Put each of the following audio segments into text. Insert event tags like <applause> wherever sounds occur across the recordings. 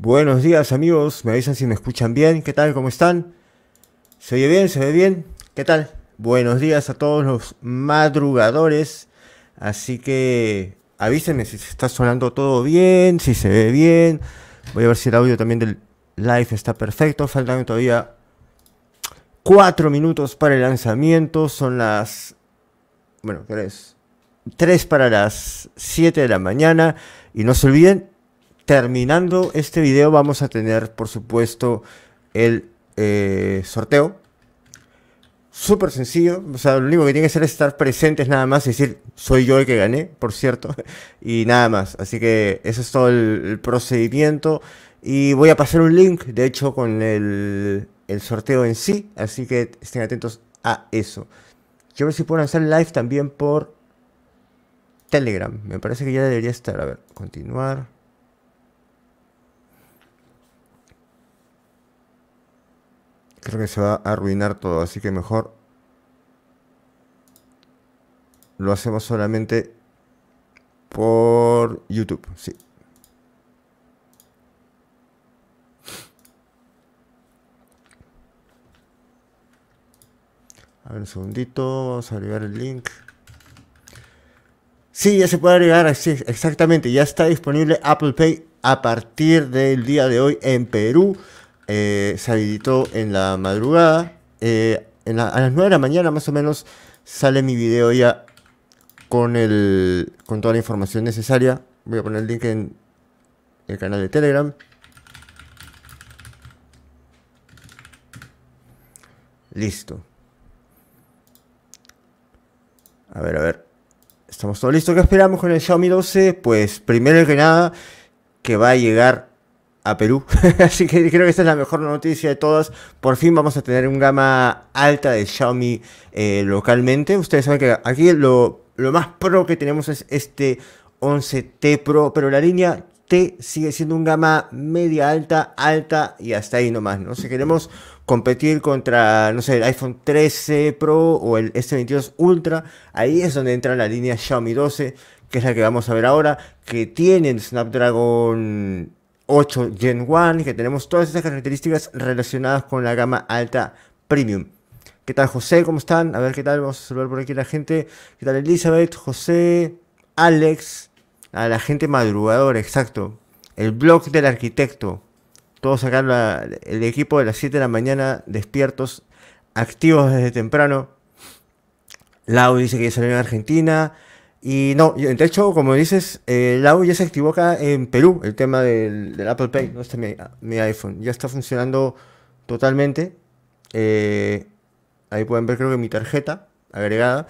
Buenos días amigos, me avisan si me escuchan bien, ¿qué tal? ¿Cómo están? ¿Se oye bien? ¿Se ve bien? ¿Qué tal? Buenos días a todos los madrugadores, así que avísenme si se está sonando todo bien, si se ve bien. Voy a ver si el audio también del live está perfecto, faltan todavía cuatro minutos para el lanzamiento, son las... bueno, tres, tres para las 7 de la mañana y no se olviden terminando este video vamos a tener, por supuesto, el eh, sorteo. Súper sencillo, o sea, lo único que tiene que hacer es estar presentes nada más, es decir, soy yo el que gané, por cierto, <laughs> y nada más. Así que ese es todo el, procedimiento. Y voy a pasar un link, de hecho, con el, sorteo en sí, así que estén atentos a eso. yo ver si puedo hacer live también por Telegram. Me parece que ya debería estar. A ver, continuar. Creo que se va a arruinar todo, así que mejor lo hacemos solamente por YouTube, sí. A ver, un segundito, vamos a agregar el link. Sí, ya se puede agregar, así, exactamente, ya está disponible Apple Pay a partir del día de hoy en Perú. Eh, se habilitó en la madrugada. Eh, a las 9 de la mañana más o menos sale mi video ya con, el, con toda la información necesaria. Voy a poner el link en el canal de Telegram. Listo. A ver, a ver. Estamos todos listos. ¿Qué esperamos con el Xiaomi 12? Pues primero que nada, que va a llegar a Perú. <laughs> Así que creo que esta es la mejor noticia de todas. Por fin vamos a tener un gama alta de Xiaomi eh, localmente. Ustedes saben que aquí lo, más pro que tenemos es este 11T Pro, pero la línea T sigue siendo un gama media alta, alta y hasta ahí nomás, ¿no? Si queremos competir contra, no sé, el iPhone 13 Pro o el S22 Ultra, ahí es donde entra la línea Xiaomi 12, que es la que vamos a ver ahora, que tiene Snapdragon 8 Gen 1, que tenemos todas esas características relacionadas con la gama alta premium. ¿Qué tal José? ¿Cómo están? A ver qué tal, vamos a saludar por aquí la gente. ¿Qué tal Elizabeth, José, Alex? A la gente madrugadora, exacto. El blog del arquitecto. Todos sacar el equipo de las 7 de la mañana despiertos, activos desde temprano. Lau dice que ya salió en Argentina. Y no, de hecho, como dices, eh, Lau ya se equivoca en Perú, el tema del, Apple Pay, no está mi, iPhone, ya está funcionando totalmente. Eh, ahí pueden ver creo que mi tarjeta agregada.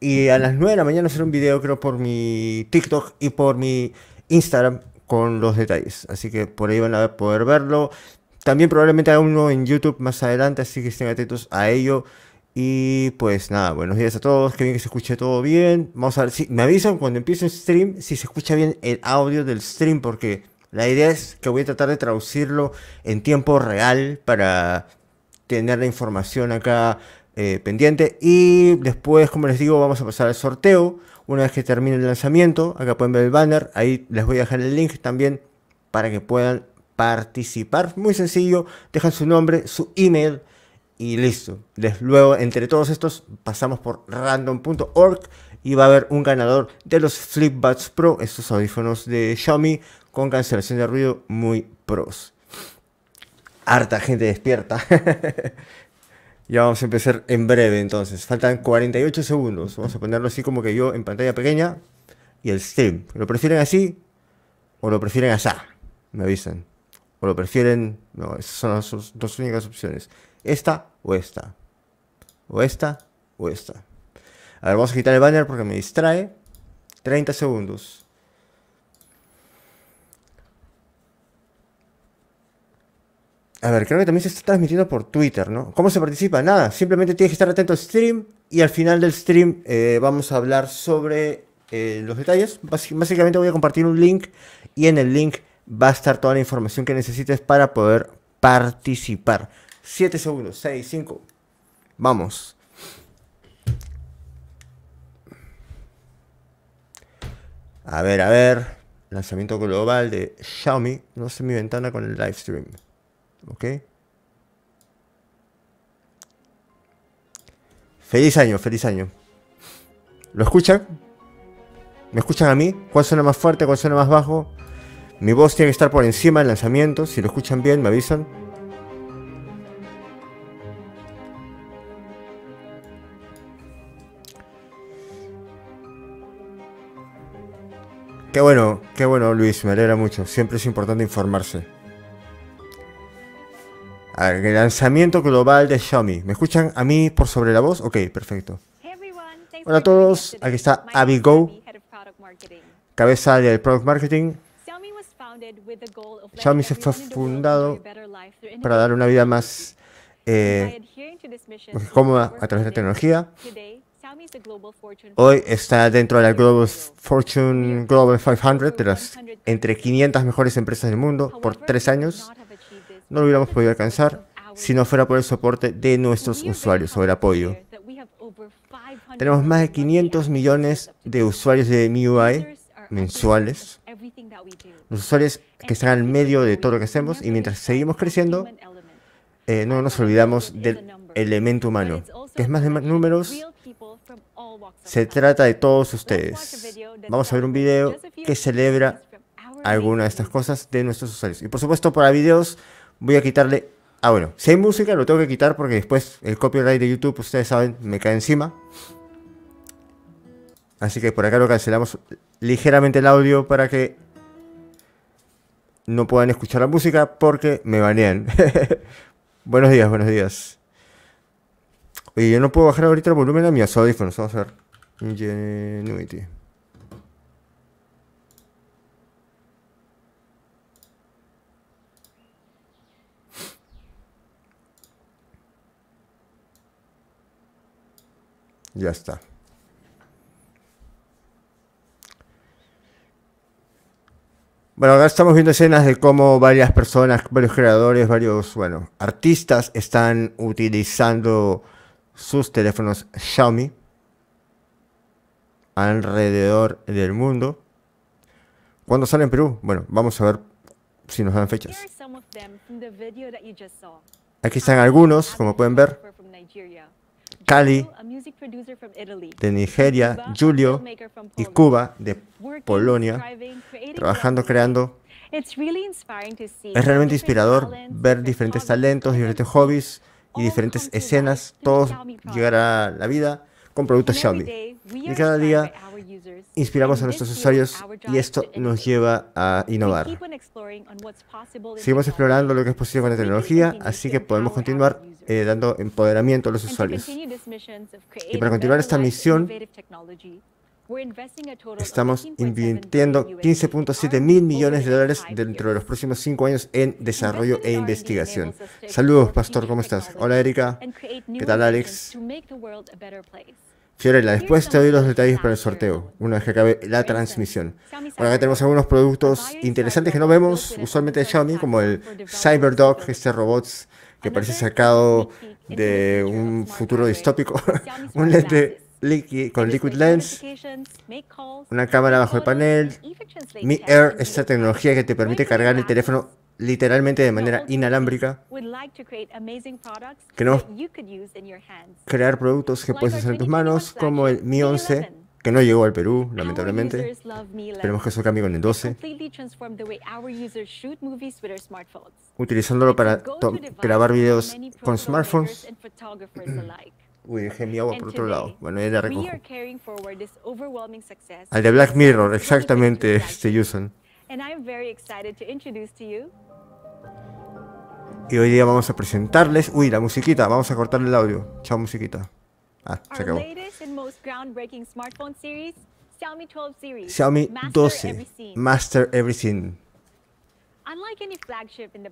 Y a las 9 de la mañana será un video creo por mi TikTok y por mi Instagram con los detalles. Así que por ahí van a poder verlo. También probablemente haga uno en YouTube más adelante, así que estén atentos a ello. Y pues nada, buenos días a todos, que bien que se escuche todo bien. Vamos a ver si me avisan cuando empiece el stream si se escucha bien el audio del stream, porque la idea es que voy a tratar de traducirlo en tiempo real para tener la información acá eh, pendiente. Y después, como les digo, vamos a pasar al sorteo. Una vez que termine el lanzamiento, acá pueden ver el banner, ahí les voy a dejar el link también para que puedan participar. Muy sencillo, dejan su nombre, su email y listo. después luego, entre todos estos, pasamos por random.org y va a haber un ganador de los FlipBuds Pro, estos audífonos de Xiaomi con cancelación de ruido muy pros. Harta gente despierta. <laughs> ya vamos a empezar en breve entonces. Faltan 48 segundos. Vamos a ponerlo así como que yo en pantalla pequeña y el stream. ¿Lo prefieren así o lo prefieren allá Me avisan. O lo prefieren... No, esas son las dos únicas opciones. Esta o esta. O esta, o esta. A ver, vamos a quitar el banner porque me distrae. 30 segundos. A ver, creo que también se está transmitiendo por Twitter, ¿no? ¿Cómo se participa? Nada, simplemente tienes que estar atento al stream y al final del stream eh, vamos a hablar sobre eh, los detalles. básicamente voy a compartir un link y en el link va a estar toda la información que necesites para poder participar. 7 segundos, 6, 5. Vamos. A ver, a ver. Lanzamiento global de Xiaomi. No sé mi ventana con el live stream. ¿Ok? Feliz año, feliz año. ¿Lo escuchan? ¿Me escuchan a mí? ¿Cuál suena más fuerte? ¿Cuál suena más bajo? Mi voz tiene que estar por encima del lanzamiento. Si lo escuchan bien, me avisan. Qué bueno, qué bueno Luis, me alegra mucho. Siempre es importante informarse. el lanzamiento global de Xiaomi. ¿Me escuchan a mí por sobre la voz? Ok, perfecto. Hola a todos, aquí está Abby Go, cabeza del Product Marketing. Xiaomi se fue fundado para dar una vida más eh, cómoda a través de la tecnología. Hoy está dentro de la Global Fortune Global 500, de las entre 500 mejores empresas del mundo por tres años. No lo hubiéramos podido alcanzar si no fuera por el soporte de nuestros usuarios o el apoyo. Tenemos más de 500 millones de usuarios de MIUI mensuales. Los usuarios que están al medio de todo lo que hacemos y mientras seguimos creciendo, eh, no nos olvidamos del elemento humano, que es más de números, se trata de todos ustedes. Vamos a ver un video que celebra alguna de estas cosas de nuestros usuarios. Y por supuesto, para videos voy a quitarle... Ah, bueno, si hay música lo tengo que quitar porque después el copyright de YouTube, ustedes saben, me cae encima. Así que por acá lo cancelamos ligeramente el audio para que no puedan escuchar la música porque me banean. <laughs> buenos días, buenos días y yo no puedo bajar ahorita el volumen a mi audífonos. Vamos a hacer. Ingenuity. Ya está. Bueno, ahora estamos viendo escenas de cómo varias personas, varios creadores, varios, bueno, artistas están utilizando sus teléfonos Xiaomi alrededor del mundo. ¿Cuándo sale en Perú? Bueno, vamos a ver si nos dan fechas. Aquí están algunos, como pueden ver. Cali, de Nigeria, Julio y Cuba, de Polonia, trabajando, creando. Es realmente inspirador ver diferentes talentos, diferentes hobbies, y diferentes escenas, todos llegará a la vida con productos Xiaomi. Y cada día inspiramos a nuestros usuarios y esto nos lleva a innovar. Seguimos explorando lo que es posible con la tecnología, así que podemos continuar eh, dando empoderamiento a los usuarios. Y para continuar esta misión Estamos invirtiendo 15.7 mil millones de dólares dentro de los próximos cinco años en desarrollo e investigación. Saludos, Pastor, ¿cómo estás? Hola, Erika. ¿Qué tal, Alex? Fiorella, después te doy los detalles para el sorteo, una vez que acabe la transmisión. Bueno, acá tenemos algunos productos interesantes que no vemos usualmente de Xiaomi, como el CyberDog, este robot que parece sacado de un futuro distópico, <laughs> un lente con Liquid Lens, una cámara bajo el panel. Mi Air esta tecnología que te permite cargar el teléfono literalmente de manera inalámbrica. crear productos que puedes usar en tus manos, como el Mi 11, que no llegó al Perú, lamentablemente. Esperemos que eso cambie con el 12. Utilizándolo para grabar videos con smartphones. Uy, dejé mi agua por otro lado. Bueno, ya la recojo. Al de Black Mirror, exactamente, este Yuson. Y hoy día vamos a presentarles... Uy, la musiquita, vamos a cortar el audio. Chao, musiquita. Ah, se acabó. Xiaomi 12 Master Everything.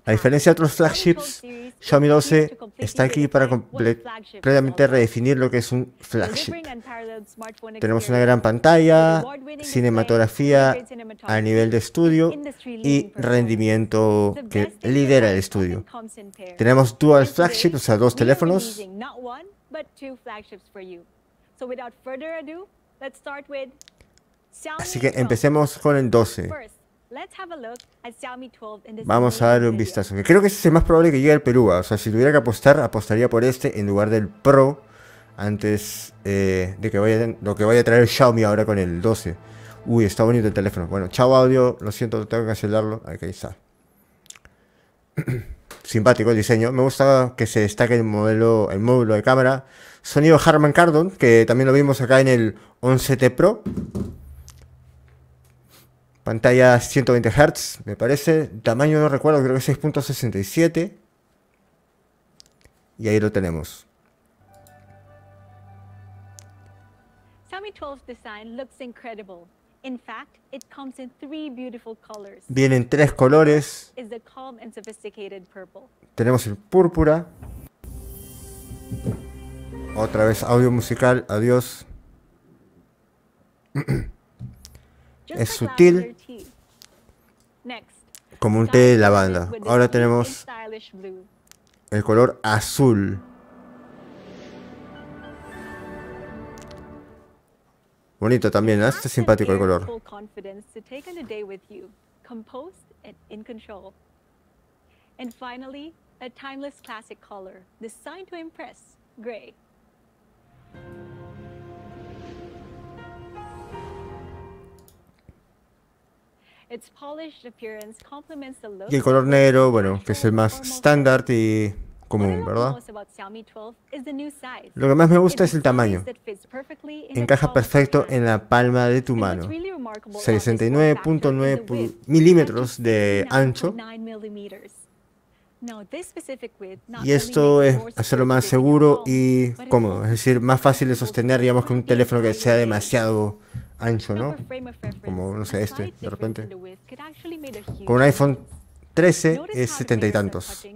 A diferencia de otros flagships, Xiaomi 12 está aquí para completamente redefinir lo que es un flagship. Tenemos una gran pantalla, cinematografía a nivel de estudio y rendimiento que lidera el estudio. Tenemos dual flagship, o sea, dos teléfonos. Así que empecemos con el 12. Vamos a darle un vistazo. Creo que es el más probable que llegue al Perú. O sea, si tuviera que apostar, apostaría por este en lugar del Pro antes eh, de que vaya lo que vaya a traer Xiaomi ahora con el 12. Uy, está bonito el teléfono. Bueno, chao audio, lo siento, tengo que cancelarlo. Ahí está. <clears throat> Simpático el diseño. Me gusta que se destaque el modelo, el módulo de cámara. Sonido Harman Kardon, que también lo vimos acá en el 11T Pro. Pantalla 120 Hz, me parece. Tamaño no recuerdo, creo que 6.67. Y ahí lo tenemos. Vienen tres colores. Tenemos el púrpura. Otra vez audio musical, adiós. <clears throat> Es sutil, como un té de lavanda. Ahora tenemos el color azul. Bonito también, ¿eh? es simpático el color. And finally, a timeless classic color, designed to impress, gray. Y el color negro, bueno, que es el más estándar y común, ¿verdad? Lo que más me gusta es el tamaño. Encaja perfecto en la palma de tu mano. 69.9 milímetros de ancho y esto es hacerlo más seguro y cómodo, es decir, más fácil de sostener, digamos, que un teléfono que sea demasiado ancho, ¿no? Como, no sé, este, de repente. Con un iPhone 13 es setenta y tantos.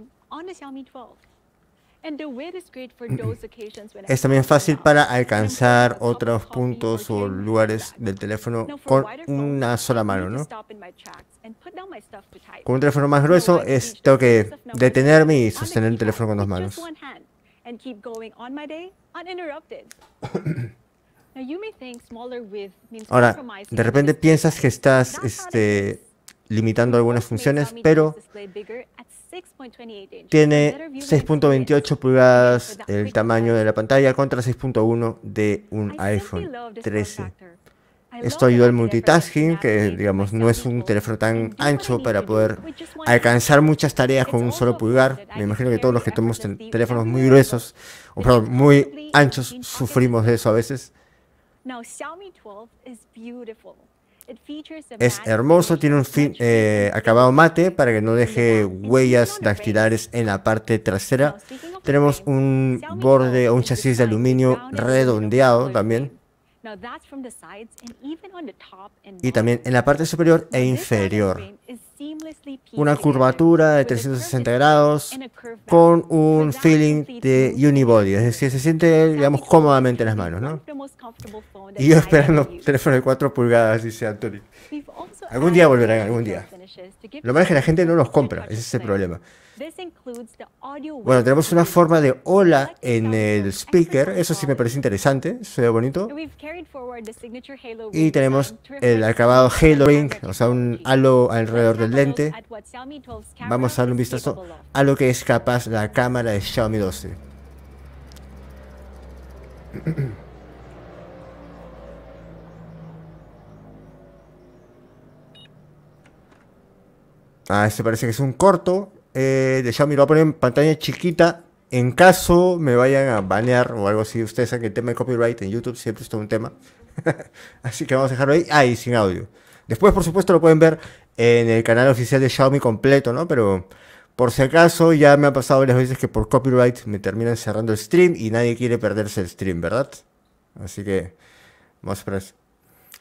Es también fácil para alcanzar otros puntos o lugares del teléfono con una sola mano, ¿no? Con un teléfono más grueso es, tengo que detenerme y sostener el teléfono con dos manos. <coughs> Ahora, de repente piensas que estás este, limitando algunas funciones, pero tiene 6.28 pulgadas el tamaño de la pantalla contra 6.1 de un iPhone 13. Esto ayuda al multitasking, que digamos no es un teléfono tan ancho para poder alcanzar muchas tareas con un solo pulgar. Me imagino que todos los que tenemos teléfonos muy gruesos, o perdón, muy anchos, sufrimos de eso a veces. Es hermoso, tiene un eh, acabado mate para que no deje huellas dactilares en la parte trasera. Tenemos un borde o un chasis de aluminio redondeado también. Y también en la parte superior e inferior. Una curvatura de 360 grados con un feeling de unibody, es decir, se siente, digamos, cómodamente en las manos, ¿no? Y yo esperando teléfono de 4 pulgadas, dice Anthony. Algún día volverán, algún día. Lo malo es que la gente no los compra, ese es el problema. Bueno, tenemos una forma de hola en el speaker, eso sí me parece interesante, se ve bonito. Y tenemos um, el acabado Halo Ring, o sea, un halo alrededor del lente. Vamos a darle un vistazo a lo que es capaz la cámara de Xiaomi 12. <clears throat> Ah, este parece que es un corto eh, de Xiaomi lo voy a poner en pantalla chiquita. En caso me vayan a banear o algo así, ustedes saben que el tema de copyright en YouTube siempre es todo un tema. <laughs> así que vamos a dejarlo ahí. Ahí sin audio. Después, por supuesto, lo pueden ver en el canal oficial de Xiaomi completo, ¿no? Pero por si acaso, ya me ha pasado varias veces que por copyright me terminan cerrando el stream y nadie quiere perderse el stream, ¿verdad? Así que, más a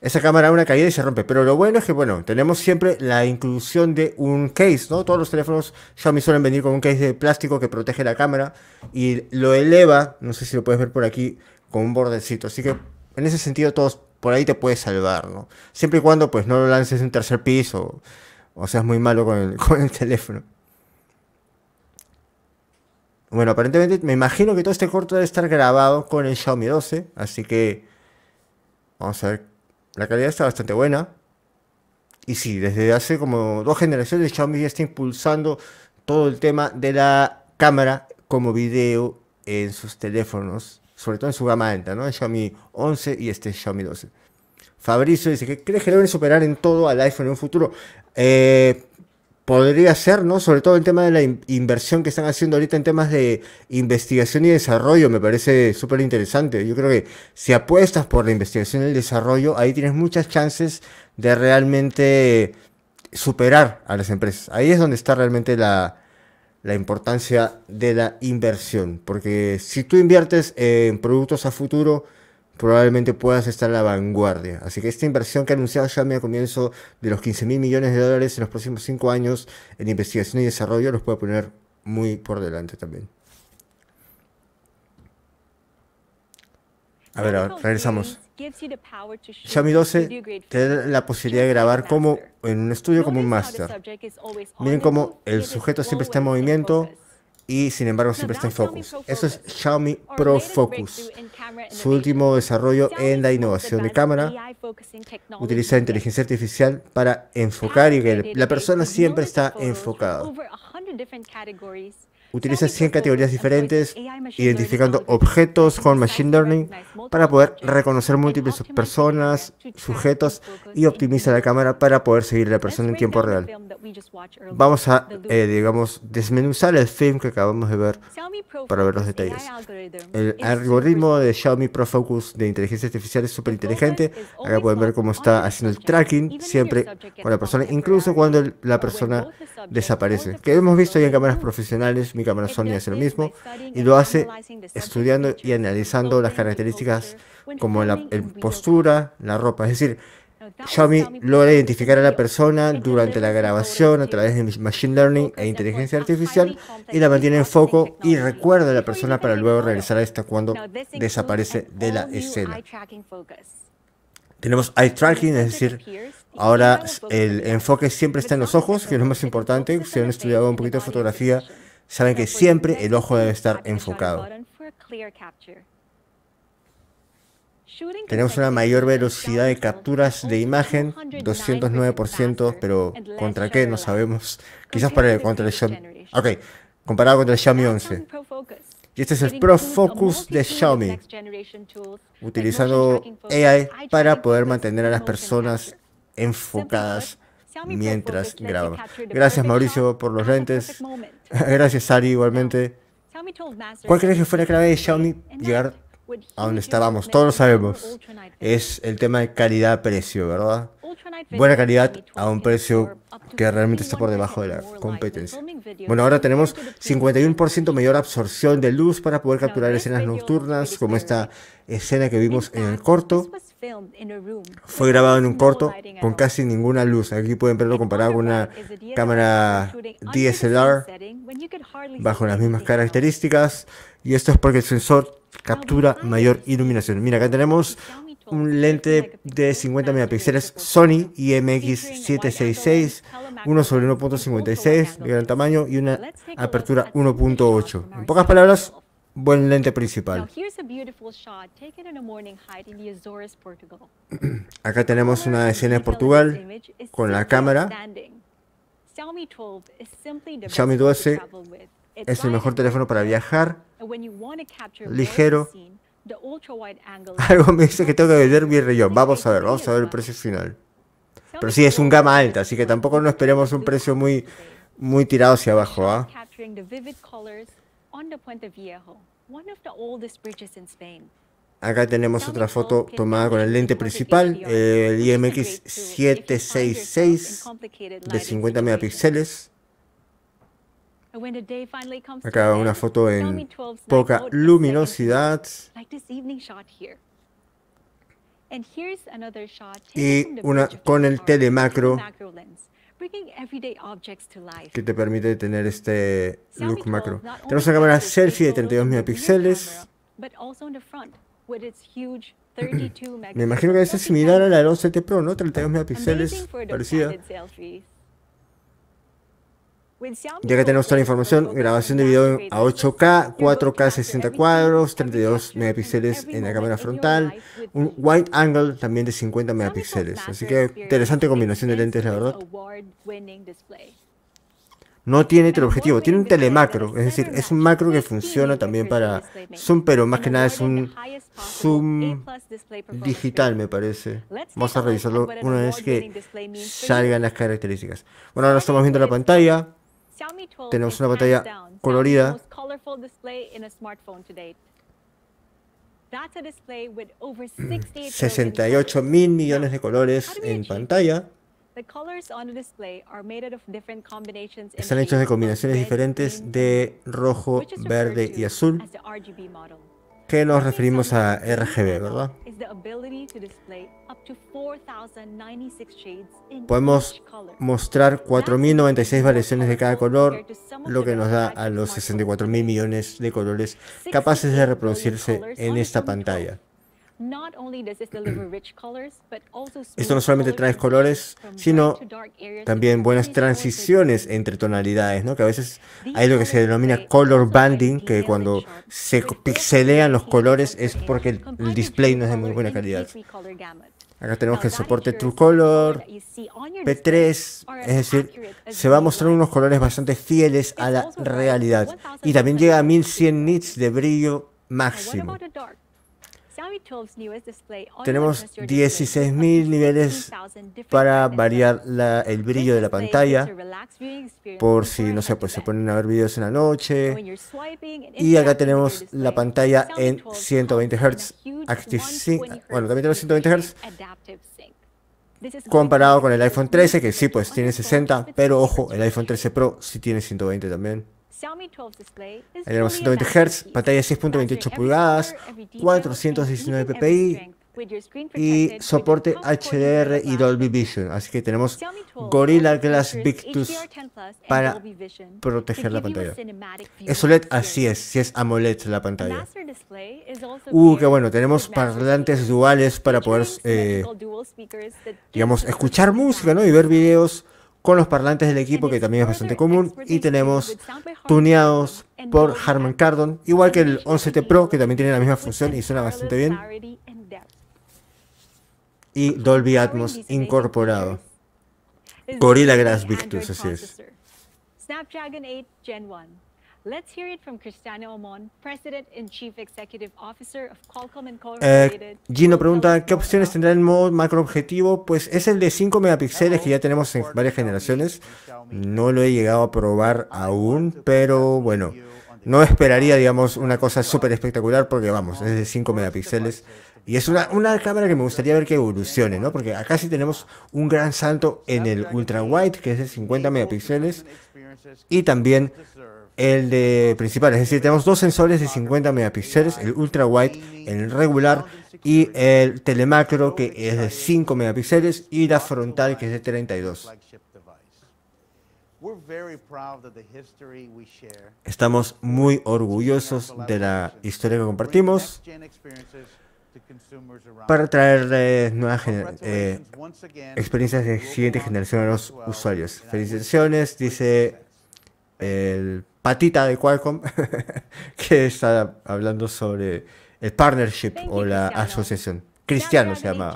esa cámara una caída y se rompe. Pero lo bueno es que, bueno, tenemos siempre la inclusión de un case, ¿no? Todos los teléfonos Xiaomi suelen venir con un case de plástico que protege la cámara y lo eleva, no sé si lo puedes ver por aquí, con un bordecito. Así que, en ese sentido, todos por ahí te puedes salvar, ¿no? Siempre y cuando, pues, no lo lances en tercer piso o seas muy malo con el, <laughs> con el teléfono. Bueno, aparentemente me imagino que todo este corto debe estar grabado con el Xiaomi 12, así que vamos a ver la calidad está bastante buena. Y sí, desde hace como dos generaciones Xiaomi ya está impulsando todo el tema de la cámara como video en sus teléfonos, sobre todo en su gama alta, ¿no? Xiaomi 11 y este Xiaomi 12. Fabrizio dice que crees que deben superar en todo al iPhone en un futuro. Eh, Podría ser, ¿no? Sobre todo el tema de la inversión que están haciendo ahorita en temas de investigación y desarrollo, me parece súper interesante. Yo creo que si apuestas por la investigación y el desarrollo, ahí tienes muchas chances de realmente superar a las empresas. Ahí es donde está realmente la, la importancia de la inversión, porque si tú inviertes en productos a futuro, probablemente puedas estar a la vanguardia. Así que esta inversión que ha anunciado Xiaomi a comienzo de los 15 mil millones de dólares en los próximos 5 años en investigación y desarrollo los puede poner muy por delante también. A ver, ahora, regresamos. Xiaomi 12 te la posibilidad de grabar como en un estudio, como un máster. Miren cómo el sujeto siempre está en movimiento, y sin embargo siempre está en focus. Eso es Xiaomi Pro Focus, su último desarrollo en la innovación de cámara. Utiliza inteligencia artificial para enfocar y que la persona siempre está enfocada. Utiliza 100 categorías diferentes, identificando objetos con Machine Learning para poder reconocer múltiples personas, sujetos y optimiza la cámara para poder seguir a la persona en tiempo real. Vamos a, eh, digamos, desmenuzar el film que acabamos de ver para ver los detalles. El algoritmo de Xiaomi Pro Focus de inteligencia artificial es súper inteligente. Acá pueden ver cómo está haciendo el tracking siempre con la persona, incluso cuando la persona desaparece, que hemos visto ahí en cámaras profesionales mi cámara Sony hace lo mismo y lo hace estudiando y analizando las características como la postura, la ropa. Es decir, Xiaomi logra identificar a la persona durante la grabación a través de Machine Learning e inteligencia artificial y la mantiene en foco y recuerda a la persona para luego regresar a esta cuando desaparece de la escena. Tenemos eye tracking, es decir, ahora el enfoque siempre está en los ojos, que es lo más importante. Si han estudiado un poquito de fotografía, saben que siempre el ojo debe estar enfocado. Tenemos una mayor velocidad de capturas de imagen, 209%, pero ¿contra qué? No sabemos. Quizás para el, contra el Xiaomi. Ok, comparado con el Xiaomi 11. Y este es el Pro Focus de Xiaomi, utilizando AI para poder mantener a las personas enfocadas mientras graban. Gracias Mauricio por los lentes. <laughs> Gracias, Ari, igualmente. ¿Cuál crees que fue la clave de Xiaomi llegar a donde estábamos? Todos lo sabemos. Es el tema de calidad-precio, ¿verdad? Buena calidad a un precio que realmente está por debajo de la competencia. Bueno, ahora tenemos 51% mayor absorción de luz para poder capturar escenas nocturnas, como esta escena que vimos en el corto. Fue grabado en un corto con casi ninguna luz. Aquí pueden verlo comparado con una cámara DSLR bajo las mismas características. Y esto es porque el sensor captura mayor iluminación. Mira, acá tenemos un lente de 50 megapíxeles Sony IMX766, 1 sobre 1.56 de gran tamaño y una apertura 1.8. En pocas palabras, buen lente principal. Acá tenemos una escena en Portugal con la cámara. Xiaomi 12 es el mejor teléfono para viajar, ligero. <laughs> Algo me dice que tengo que vender mi rellón. Vamos a ver, vamos a ver el precio final. Pero sí, es un gama alta, así que tampoco no esperemos un precio muy, muy tirado hacia abajo. Acá tenemos otra foto tomada con el lente principal, eh, el IMX 766 de 50 megapíxeles. Acá una foto en poca luminosidad. Y una con el telemacro que te permite tener este look macro. Tenemos una cámara selfie de 32 megapíxeles. <clears throat> Me imagino que es similar a la del 11T Pro, ¿no? 32 megapíxeles, parecida. Ya que tenemos toda la información, grabación de video a 8K, 4K 60 cuadros, 32 megapíxeles en la cámara frontal, un wide angle también de 50 megapíxeles. Así que interesante combinación de lentes, la verdad. No tiene teleobjetivo, tiene un telemacro, es decir, es un macro que funciona también para zoom, pero más que nada es un zoom digital, me parece. Vamos a revisarlo una vez que salgan las características. Bueno, ahora estamos viendo la pantalla. Tenemos una pantalla colorida. 68 mm, mil millones de colores en pantalla. Están hechos de combinaciones diferentes de rojo, verde y azul que nos referimos a RGB, ¿verdad? Podemos mostrar 4.096 variaciones de cada color, lo que nos da a los 64.000 millones de colores capaces de reproducirse en esta pantalla. <clears throat> Esto no solamente trae colores, sino también buenas transiciones entre tonalidades, ¿no? que a veces hay lo que se denomina color banding, que cuando se pixelean los colores es porque el display no es de muy buena calidad. Acá tenemos que el soporte True Color, P3, es decir, se va a mostrar unos colores bastante fieles a la realidad. Y también llega a 1100 nits de brillo máximo. Tenemos 16.000 niveles para variar el brillo de la pantalla, por si, no sé, pues se ponen a ver videos en la noche. Y acá tenemos la pantalla en 120 Hz. bueno, también tenemos 120 Hz. Comparado con el iPhone 13, que sí, pues tiene 60, pero ojo, el iPhone 13 Pro sí tiene 120 también. Tenemos 120 Hz, pantalla 6.28 pulgadas, 419 ppi y soporte HDR y Dolby Vision. Así que tenemos Gorilla Glass Victus para proteger la pantalla. ¿Es OLED? Así es, si es AMOLED la pantalla. Uh, qué bueno, tenemos parlantes duales para poder, eh, digamos, escuchar música ¿no? y ver videos con los parlantes del equipo, que también es bastante común, y tenemos tuneados por Harman Kardon, igual que el 11T Pro, que también tiene la misma función y suena bastante bien, y Dolby Atmos incorporado. Gorilla Glass Victus, así es. Snapdragon 8 Gen 1. Let's hear it from Cristiano President and Chief Executive Officer of Qualcomm eh, Gino pregunta, ¿qué opciones tendrá el modo macro objetivo? Pues es el de 5 megapíxeles que ya tenemos en varias generaciones. No lo he llegado a probar aún, pero bueno, no esperaría, digamos, una cosa súper espectacular porque vamos, es de 5 megapíxeles. Y es una, una, cámara que me gustaría ver que evolucione, ¿no? Porque acá sí tenemos un gran salto en el ultra wide, que es de 50 megapíxeles, y también el de principal. Es decir, tenemos dos sensores de 50 megapíxeles, el ultra wide, el regular y el telemacro que es de 5 megapíxeles y la frontal que es de 32. Estamos muy orgullosos de la historia que compartimos para traer nuevas eh, experiencias de siguiente generación a los usuarios. Felicitaciones, dice el patita de Qualcomm, <laughs> que está hablando sobre el partnership o la asociación. Cristiano se llama.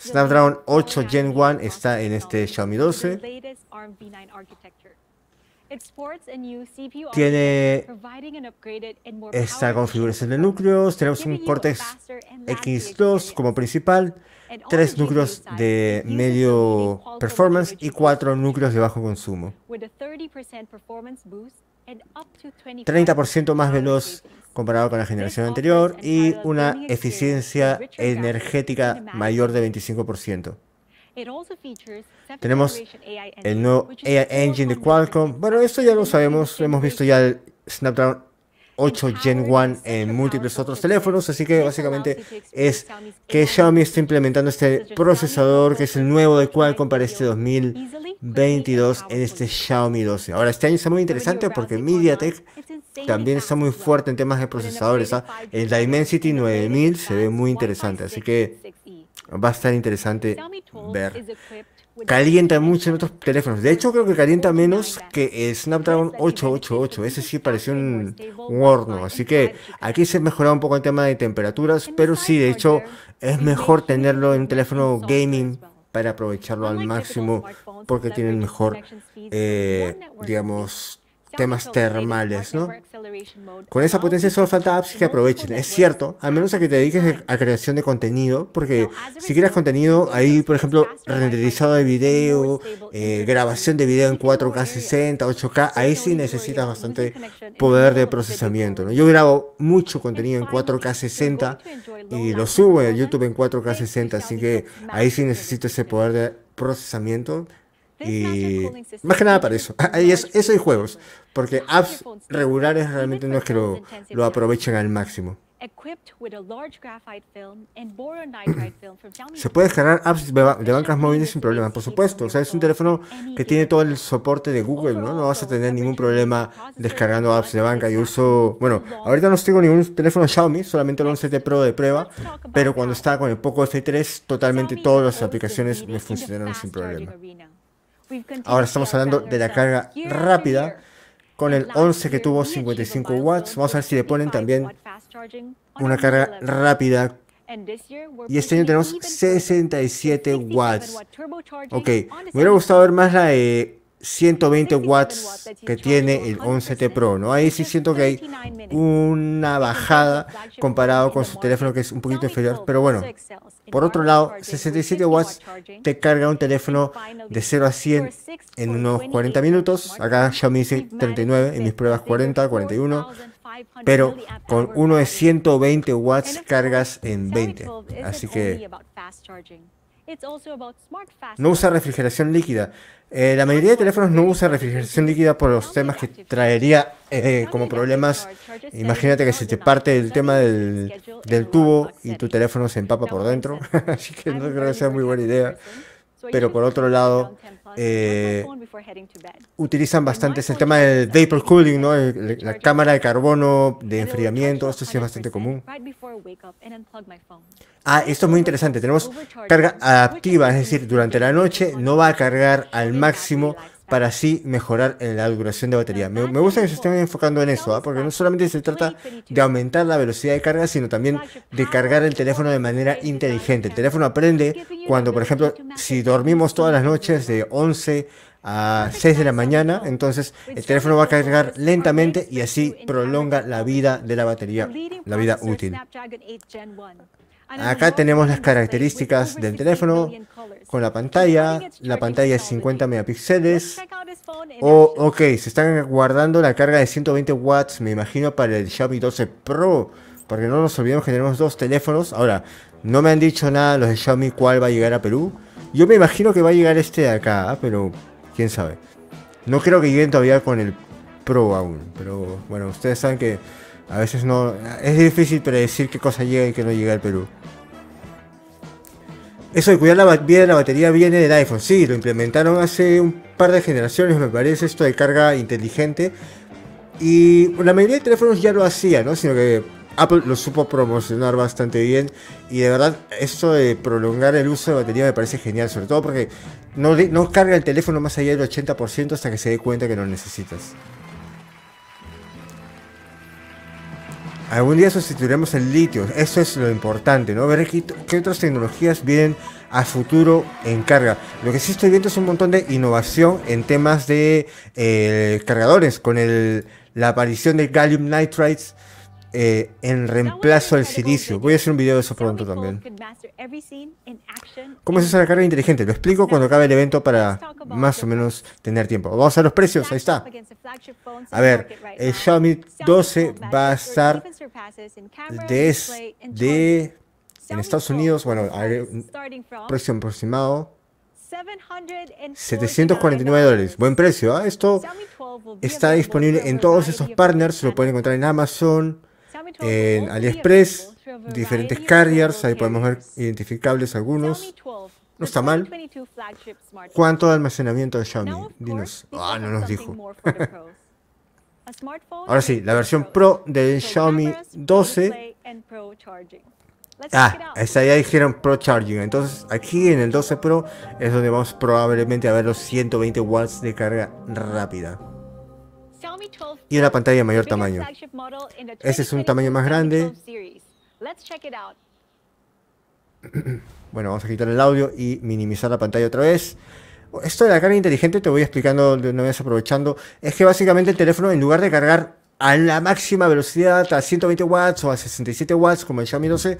Snapdragon 8 Gen 1 está en este Xiaomi 12. Tiene esta configuración de núcleos. Tenemos un Cortex X2 como principal tres núcleos de medio performance y cuatro núcleos de bajo consumo. 30% más veloz comparado con la generación anterior y una eficiencia energética mayor de 25%. Tenemos el nuevo AI Engine de Qualcomm. Bueno, esto ya lo sabemos, hemos visto ya el Snapdragon 8 Gen 1 en múltiples otros teléfonos, así que básicamente es que Xiaomi está implementando este procesador que es el nuevo de Qualcomm para este 2022 en este Xiaomi 12. Ahora, este año está muy interesante porque MediaTek también está muy fuerte en temas de procesadores. ¿ah? El Dimensity 9000 se ve muy interesante, así que va a estar interesante ver calienta mucho en otros teléfonos. De hecho, creo que calienta menos que Snapdragon 888. Ese sí pareció un, horno. Así que aquí se ha mejorado un poco el tema de temperaturas, pero sí, de hecho, es mejor tenerlo en un teléfono gaming para aprovecharlo al máximo porque tiene mejor, eh, digamos, temas termales, ¿no? Con esa potencia solo falta apps que aprovechen, es cierto, al menos a que te dediques a creación de contenido, porque si creas contenido ahí, por ejemplo, renderizado de video, eh, grabación de video en 4K 60, 8K, ahí sí necesitas bastante poder de procesamiento, ¿no? Yo grabo mucho contenido en 4K 60 y lo subo en YouTube en 4K 60, así que ahí sí necesito ese poder de procesamiento y más que nada para eso. Ah, ahí es, eso y juegos. Porque apps regulares realmente no es que lo, lo aprovechen al máximo. Se puede descargar apps de bancas móviles sin problema, por supuesto. O sea, es un teléfono que tiene todo el soporte de Google, ¿no? No vas a tener ningún problema descargando apps de banca. y uso, bueno, ahorita no tengo ningún teléfono Xiaomi, solamente el 11T este Pro de prueba, pero cuando estaba con el Poco F3, totalmente todas las aplicaciones me funcionaron sin problema. Ahora estamos hablando de la carga rápida con el 11 que tuvo 55 watts. Vamos a ver si le ponen también una carga rápida. Y este año tenemos 67 watts. Ok, me hubiera gustado ver más la de 120 watts que tiene el 11T Pro, ¿no? Ahí sí siento que hay una bajada comparado con su teléfono que es un poquito inferior, pero bueno, por otro lado, 67 watts te carga un teléfono de 0 a 100 en unos 40 minutos. Acá ya me dice 39, en mis pruebas 40, 41. Pero con uno de 120 watts cargas en 20. Así que no usa refrigeración líquida. Eh, la mayoría de teléfonos no usa refrigeración líquida por los temas que traería eh, como problemas. Imagínate que se te parte el tema del, del tubo y tu teléfono se empapa por dentro. <laughs> Así que no creo que sea muy buena idea. Pero por otro lado, eh, utilizan bastante el tema del vapor cooling, ¿no? la cámara de carbono de enfriamiento, esto sí es bastante común. Ah, esto es muy interesante, tenemos carga adaptiva, es decir, durante la noche no va a cargar al máximo para así mejorar eh, la duración de batería. Me, gusta que se estén enfocando en eso, ¿ah? porque no solamente se trata de aumentar la velocidad de carga, sino también de cargar el teléfono de manera inteligente. El teléfono aprende cuando, por ejemplo, si dormimos todas las noches de 11 a 6 de la mañana, entonces el teléfono va a cargar lentamente y así prolonga la vida de la batería, la vida útil. Acá tenemos las características del teléfono con la pantalla. La pantalla es 50 megapíxeles. O, oh, ok, se están guardando la carga de 120 watts, me imagino, para el Xiaomi 12 Pro. Porque no nos olvidemos que tenemos dos teléfonos. Ahora, no me han dicho nada los de Xiaomi cuál va a llegar a Perú. Yo me imagino que va a llegar este de acá, ah, pero quién sabe. No creo que lleguen todavía con el Pro aún. Pero bueno, ustedes saben que a veces no... Es difícil predecir qué cosa llega y qué no llega al Perú. Eso de cuidar la, de la batería viene del iPhone. Sí, lo implementaron hace un par de generaciones, me parece, esto de carga inteligente. Y la mayoría de teléfonos ya lo hacía, Sino que Apple lo supo promocionar bastante bien. Y de verdad, esto de prolongar el uso de batería me parece genial, sobre todo porque no, no carga el teléfono más allá del 80% hasta que se dé cuenta que lo necesitas. Algún día sustituiremos el litio, eso es lo importante, ¿no? Ver qué, otras tecnologías vienen a futuro en carga. Lo que sí estoy viendo es un montón de innovación en temas de eh, cargadores, con la aparición de gallium nitrites, eh, en reemplazo al silicio. Voy a hacer un video de eso pronto también. ¿Cómo se hace la carga inteligente? Lo explico cuando acabe el evento para más o menos tener tiempo. Vamos a los precios, ahí está. A ver, el Xiaomi 12 va a estar desde de, en Estados Unidos, bueno, precio aproximado. 749 dólares. Buen precio. ¿ah? Esto está disponible en todos esos partners. Lo pueden encontrar en Amazon, en AliExpress, diferentes carriers, ahí podemos ver identificables algunos. No está mal. ¿Cuánto de almacenamiento de Xiaomi? Dinos. Ah, no nos dijo. <laughs> Ahora sí, la versión Pro del Xiaomi 12. Ah, esa ya dijeron Pro Charging. Entonces aquí en el 12 Pro es donde vamos probablemente a ver los 120 watts de carga rápida y una pantalla de mayor tamaño. Ese es un tamaño más grande. <clears throat> Bueno, vamos a quitar el audio y minimizar la pantalla otra vez. Esto de la carga inteligente te voy explicando no me vez aprovechando. Es que básicamente el teléfono en lugar de cargar a la máxima velocidad, a 120 watts o a 67 watts como el Xiaomi 12,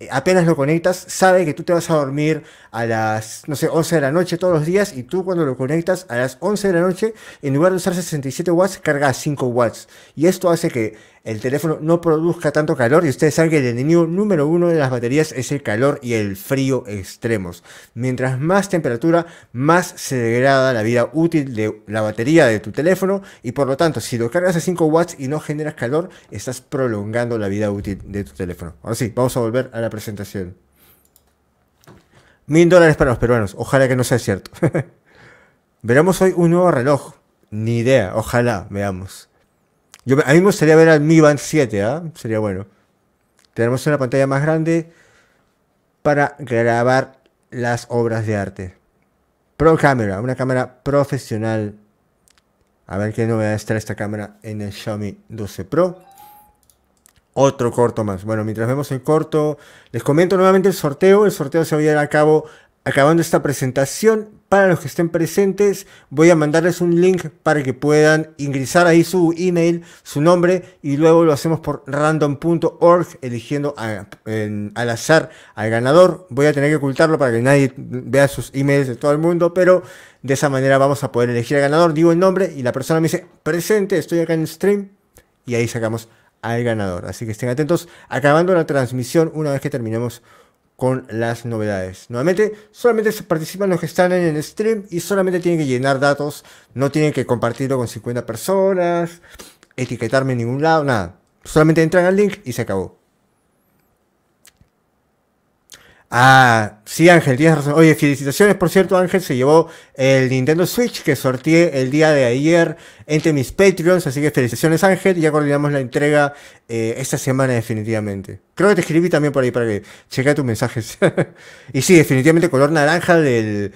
eh, apenas lo conectas, sabe que tú te vas a dormir a las, no sé, 11 de la noche todos los días y tú cuando lo conectas a las 11 de la noche, en lugar de usar 67 watts, carga 5 watts. Y esto hace que el teléfono no produzca tanto calor y ustedes saben que el enemigo número uno de las baterías es el calor y el frío extremos. Mientras más temperatura, más se degrada la vida útil de la batería de tu teléfono y por lo tanto si lo cargas a 5 watts y no generas calor, estás prolongando la vida útil de tu teléfono. Ahora sí, vamos a volver a la presentación. Mil dólares para los peruanos, ojalá que no sea cierto. <laughs> Veremos hoy un nuevo reloj. Ni idea, ojalá veamos a mí me gustaría ver al Mi Band 7, ¿ah? Sería bueno. Tenemos una pantalla más grande para grabar las obras de arte. Pro cámara, una cámara profesional. A ver qué a estar esta cámara en el Xiaomi 12 Pro. Otro corto más. Bueno, mientras vemos el corto, les comento nuevamente el sorteo. El sorteo se va a llevar a cabo acabando esta presentación para los que estén presentes, voy a mandarles un link para que puedan ingresar ahí su email, su nombre, y luego lo hacemos por random.org, eligiendo al azar al ganador. Voy a tener que ocultarlo para que nadie vea sus emails de todo el mundo, pero de esa manera vamos a poder elegir al ganador. Digo el nombre y la persona me dice, presente, estoy acá en el stream, y ahí sacamos al ganador. Así que estén atentos. Acabando la transmisión, una vez que terminemos con las novedades. Nuevamente, solamente se participan los que están en el stream y solamente tienen que llenar datos, no tienen que compartirlo con 50 personas, etiquetarme en ningún lado, nada. Solamente entran al link y se acabó. Ah, sí, Ángel, tienes razón. Oye, felicitaciones, por cierto, Ángel se llevó el Nintendo Switch que sorteé el día de ayer entre mis Patreons, así que felicitaciones, Ángel. Ya coordinamos la entrega eh, esta semana, definitivamente. Creo que te escribí también por ahí para que cheque tus mensajes. <laughs> y sí, definitivamente color naranja del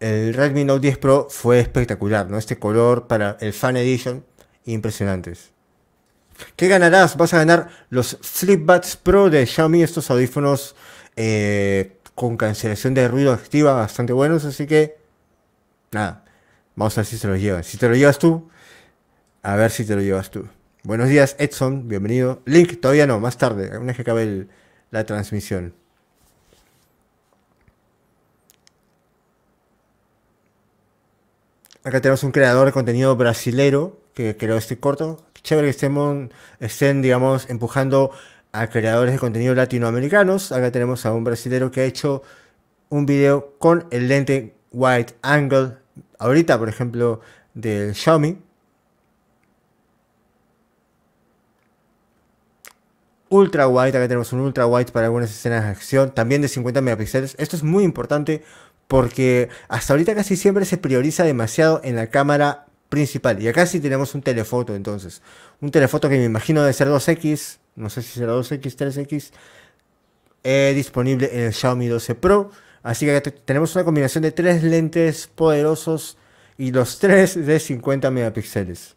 el Redmi Note 10 Pro fue espectacular, ¿no? Este color para el Fan Edition, impresionantes. ¿Qué ganarás? Vas a ganar los FlipBuds Pro de Xiaomi, estos audífonos eh, con cancelación de ruido activa bastante buenos, así que nada, vamos a ver si se lo llevan. Si te lo llevas tú, a ver si te lo llevas tú. Buenos días, Edson, bienvenido. Link, todavía no, más tarde, una vez que acabe la transmisión. Acá tenemos un creador de contenido brasilero que creó este corto. Chévere que estemos, estén, digamos, empujando a creadores de contenido latinoamericanos. Acá tenemos a un brasilero que ha hecho un video con el lente wide angle, ahorita por ejemplo del Xiaomi. Ultra wide, acá tenemos un ultra wide para algunas escenas de acción, también de 50 megapíxeles. Esto es muy importante porque hasta ahorita casi siempre se prioriza demasiado en la cámara principal. Y acá sí tenemos un telefoto entonces. Un telefoto que me imagino de ser 2X, no sé si será 2X, 3X, eh, disponible en el Xiaomi 12 Pro. Así que tenemos una combinación de tres lentes poderosos y los tres de 50 megapíxeles.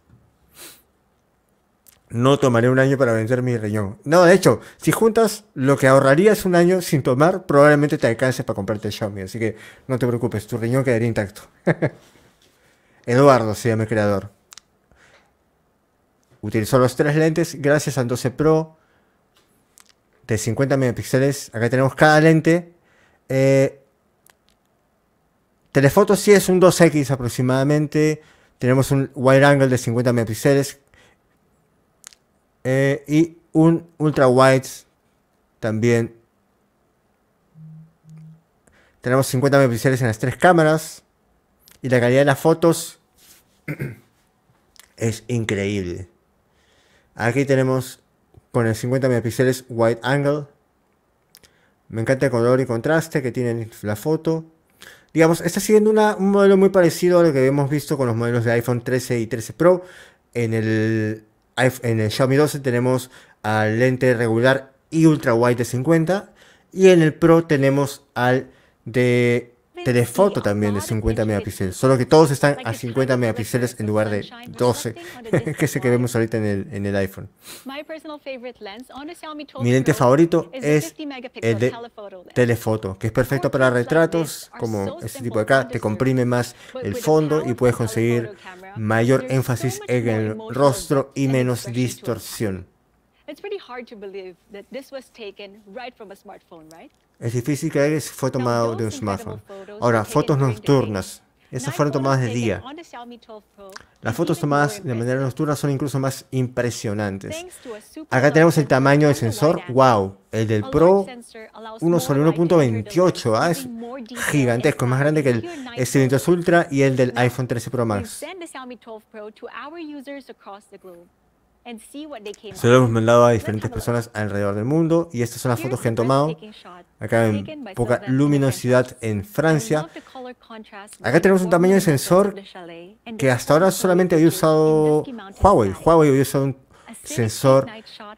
No tomaré un año para vender mi riñón. No, de hecho, si juntas lo que ahorrarías un año sin tomar, probablemente te alcances para comprarte el Xiaomi. Así que no te preocupes, tu riñón quedaría intacto. <laughs> Eduardo se llama el creador. Utilizó los tres lentes gracias al 12 Pro de 50 megapíxeles. Acá tenemos cada lente. Eh, telefoto sí es un 2X aproximadamente. Tenemos un wide angle de 50 megapíxeles. Eh, y un ultra wide también. Tenemos 50 megapíxeles en las tres cámaras. Y la calidad de las fotos <clears throat> es increíble. Aquí tenemos con el 50 megapíxeles wide angle. Me encanta el color y contraste que tiene la foto. Digamos, está siguiendo un modelo muy parecido a lo que hemos visto con los modelos de iPhone 13 y 13 Pro. En el, en el Xiaomi 12 tenemos al lente regular y ultra wide de 50. Y en el Pro tenemos al de telefoto también de 50 megapíxeles, solo que todos están a 50 megapíxeles en lugar de 12, <laughs> que es el que vemos ahorita en el, iPhone. Mi lente favorito es el de telefoto, que es perfecto para retratos, como este tipo de acá, te comprime más el fondo y puedes conseguir mayor énfasis en el rostro y menos distorsión. Es difícil creer que fue tomado de un smartphone. Ahora, fotos nocturnas. esas fueron tomadas de día. Las fotos tomadas de manera nocturna son incluso más impresionantes. Acá tenemos el tamaño del sensor. ¡Wow! El del Pro 1 sobre 1.28. Es gigantesco. Es más grande que el S22 Ultra y el del iPhone 13 Pro Max. Se lo hemos mandado a diferentes personas alrededor del mundo y estas son las fotos que han tomado. Acá en poca luminosidad en Francia. Acá tenemos un tamaño de sensor que hasta ahora solamente había usado Huawei. Huawei había usado un sensor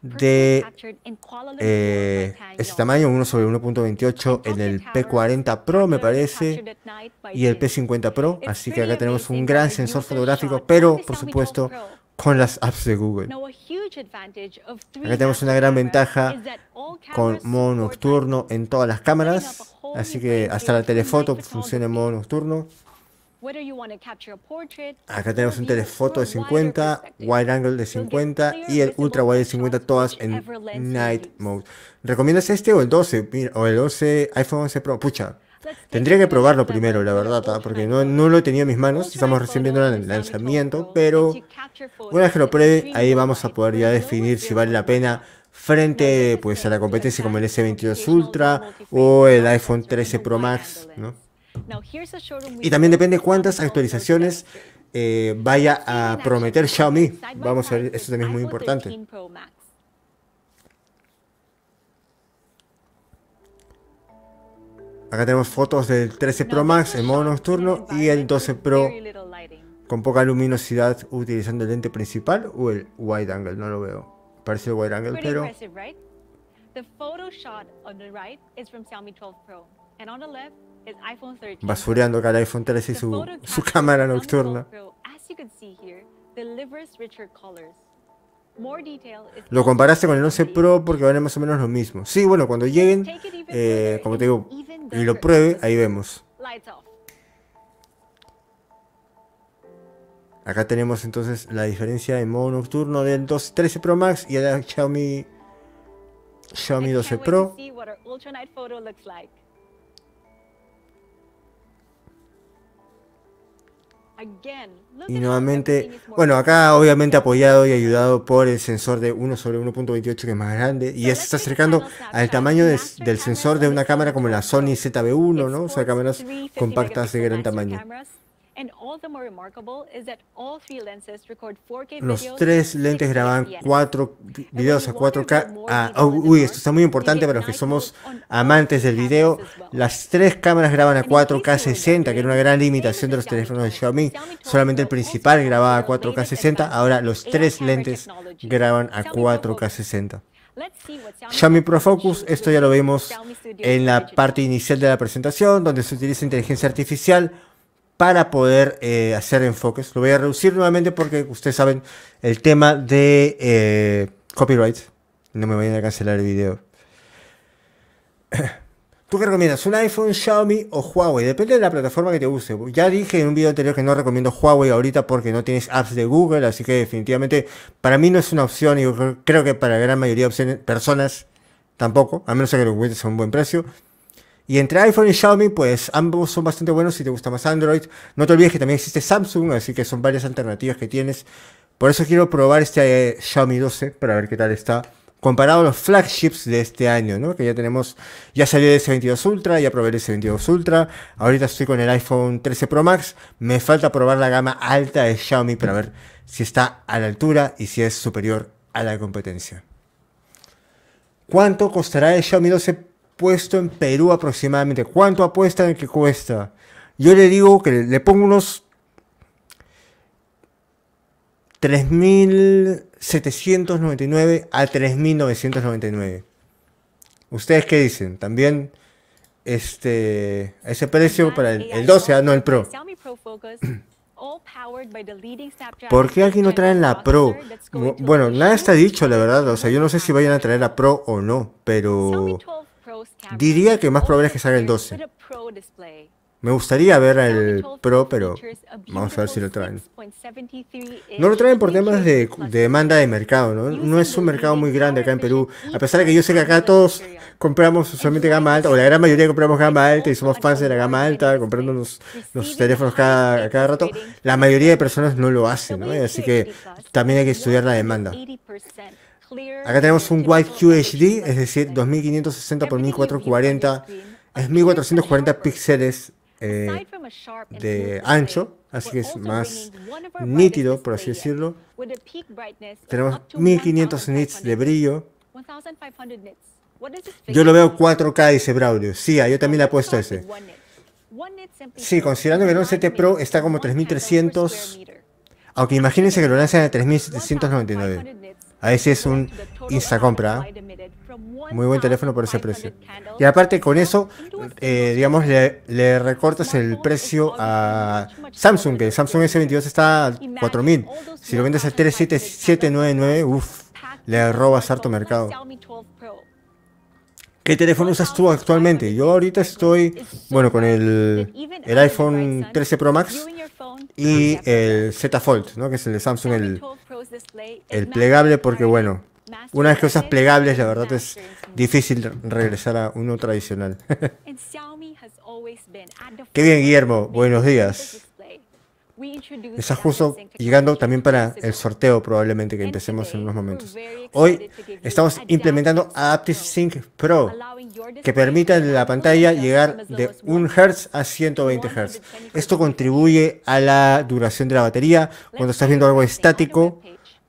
de eh, ese tamaño, 1 sobre 1.28 en el P40 Pro me parece y el P50 Pro, así que acá tenemos un gran sensor fotográfico, pero por supuesto con las apps de Google. Acá tenemos una gran ventaja con modo nocturno en todas las cámaras, así que hasta la telefoto funciona en modo nocturno. Acá tenemos un telefoto de 50, wide angle de 50 y el ultra wide de 50, todas en night mode. ¿Recomiendas este o el 12? o el 11 iPhone 11 Pro. Pucha, Tendría que probarlo primero, la verdad, ¿ah? porque no, lo he tenido en mis manos. Estamos recién viendo el lanzamiento, pero una vez que lo pruebe, ahí vamos a poder ya definir si vale la pena frente pues a la competencia como el S22 Ultra o el iPhone 13 Pro Max, Y también depende cuántas actualizaciones eh, vaya a prometer Xiaomi. Vamos a ver, eso también es muy importante. Acá tenemos fotos del 13 Pro Max en modo nocturno y el 12 Pro con poca luminosidad utilizando el lente principal o el wide angle, no lo veo. Parece el wide angle, pero... Basureando acá el iPhone 13 y su, su cámara nocturna. Lo comparaste con el 11 Pro porque ser más o menos lo mismo. Sí, bueno, cuando lleguen, eh, como te digo, y lo pruebe, ahí vemos. Acá tenemos entonces la diferencia en modo nocturno del 12, 13 Pro Max y el Xiaomi, Xiaomi 12 Pro. Y nuevamente, bueno, acá obviamente apoyado y ayudado por el sensor de 1 sobre 1.28 que es más grande y ya se está acercando al tamaño del sensor de una cámara como la Sony ZV1, ¿no? O sea, cámaras compactas de gran tamaño. Los tres lentes graban cuatro videos a 4K. uy, esto está muy importante para los que somos amantes del video. Las tres cámaras graban a 4K 60, que era una gran limitación de los teléfonos de Xiaomi. Solamente el principal grababa a 4K 60. Ahora los tres lentes graban a 4K 60. Xiaomi Focus, esto ya lo vimos en la parte inicial de la presentación, donde se utiliza inteligencia artificial para poder eh, hacer enfoques. Lo voy a reducir nuevamente porque ustedes saben el tema de copyrights. Eh, copyright. No me vayan a cancelar el video. <clears throat> ¿Tú qué recomiendas? ¿Un iPhone, Xiaomi o Huawei? Depende de la plataforma que te guste. Ya dije en un video anterior que no recomiendo Huawei ahorita porque no tienes apps de Google, así que definitivamente para mí no es una opción y creo que para la gran mayoría de personas tampoco, a menos que lo encuentres a un buen precio. Y entre iPhone y Xiaomi, pues ambos son bastante buenos si te gusta más Android. No te olvides que también existe Samsung, así que son varias alternativas que tienes. Por eso quiero probar este eh, Xiaomi 12 para ver qué tal está. Comparado a los flagships de este año, ¿no? Que ya tenemos, ya salió el S22 Ultra, ya probé el S22 Ultra. Ahorita estoy con el iPhone 13 Pro Max. Me falta probar la gama alta de Xiaomi para ver si está a la altura y si es superior a la competencia. ¿Cuánto costará el Xiaomi 12 puesto en Perú aproximadamente? ¿Cuánto apuesta? en qué cuesta? Yo le digo que le, pongo unos 3.799 a 3.999. ¿Ustedes qué dicen? También este ese precio para el, el 12, ah, no el Pro. ¿Por qué aquí no traen la Pro? Bueno, nada está dicho, la verdad. O sea, yo no sé si vayan a traer la Pro o no, pero Diría que más probable es que salga el 12. Me gustaría ver el Pro, pero vamos a ver si lo traen. No lo traen por temas de, demanda de mercado, ¿no? No es un mercado muy grande acá en Perú. A pesar de que yo sé que acá todos compramos solamente gama alta, o la gran mayoría compramos gama alta y somos fans de la gama alta, comprándonos los teléfonos cada, cada rato, la mayoría de personas no lo hacen, ¿no? Así que también hay que estudiar la demanda. Acá tenemos un Wide QHD, es decir, 2560 x 1440, es 1440 píxeles eh, de ancho, así que es más nítido, por así decirlo. Tenemos 1500 nits de brillo. Yo lo veo 4K, dice Braulio. Sí, ah, yo también le he puesto ese. Sí, considerando que el 11 Pro está como 3300, aunque imagínense que lo lancen a 3799. A ese es un Insta compra. ¿ah? Muy buen teléfono por ese precio. Y aparte con eso, eh, digamos, le, recortas el precio a Samsung, que el Samsung S22 está a 4000. Si lo vendes a 37799, uff, le robas harto mercado. ¿Qué teléfono usas tú actualmente? Yo ahorita estoy, bueno, con el, iPhone 13 Pro Max y el Z Fold, ¿no? Que es el de Samsung, el, el plegable porque bueno, una vez que usas plegables la verdad es difícil regresar a uno tradicional. <laughs> Qué bien Guillermo, buenos días. Es justo llegando también para el sorteo probablemente que empecemos en unos momentos. Hoy estamos implementando Adaptive Sync Pro, que permite a la pantalla llegar de 1 Hz a 120 Hz. Esto contribuye a la duración de la batería. Cuando estás viendo algo estático,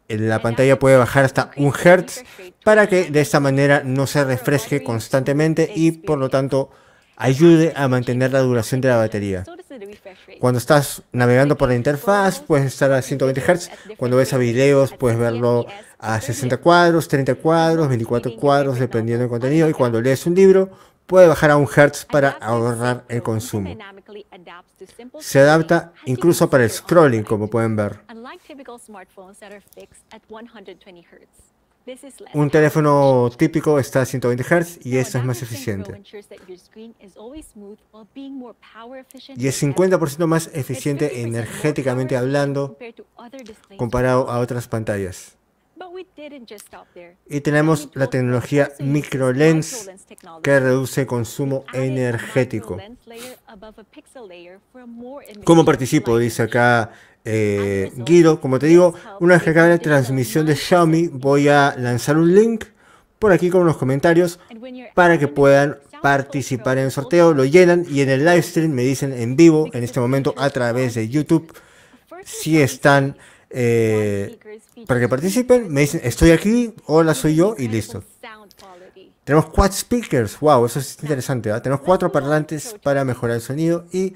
la pantalla puede bajar hasta 1 Hz para que de esta manera no se refresque constantemente y por lo tanto ayude a mantener la duración de la batería. Cuando estás navegando por la interfaz, puedes estar a 120 Hz. Cuando ves a videos, puedes verlo a 60 cuadros, 30 cuadros, 24 cuadros, dependiendo del contenido. Y cuando lees un libro, puede bajar a un Hz para ahorrar el consumo. Se adapta incluso para el scrolling, como pueden ver. Un teléfono típico está a 120 Hz y eso es más eficiente. Y es 50% más eficiente energéticamente hablando comparado a otras pantallas. Y tenemos la tecnología microlens que reduce consumo energético. ¿Cómo participo? Dice acá eh, Guido, como te digo, una vez que acabe la transmisión de Xiaomi, voy a lanzar un link por aquí con unos comentarios para que puedan participar en el sorteo, lo llenan y en el live stream me dicen en vivo, en este momento a través de YouTube, si están eh, para que participen, me dicen estoy aquí, hola soy yo y listo. Tenemos quad speakers, wow, eso es interesante. ¿ah? Tenemos cuatro parlantes para mejorar el sonido y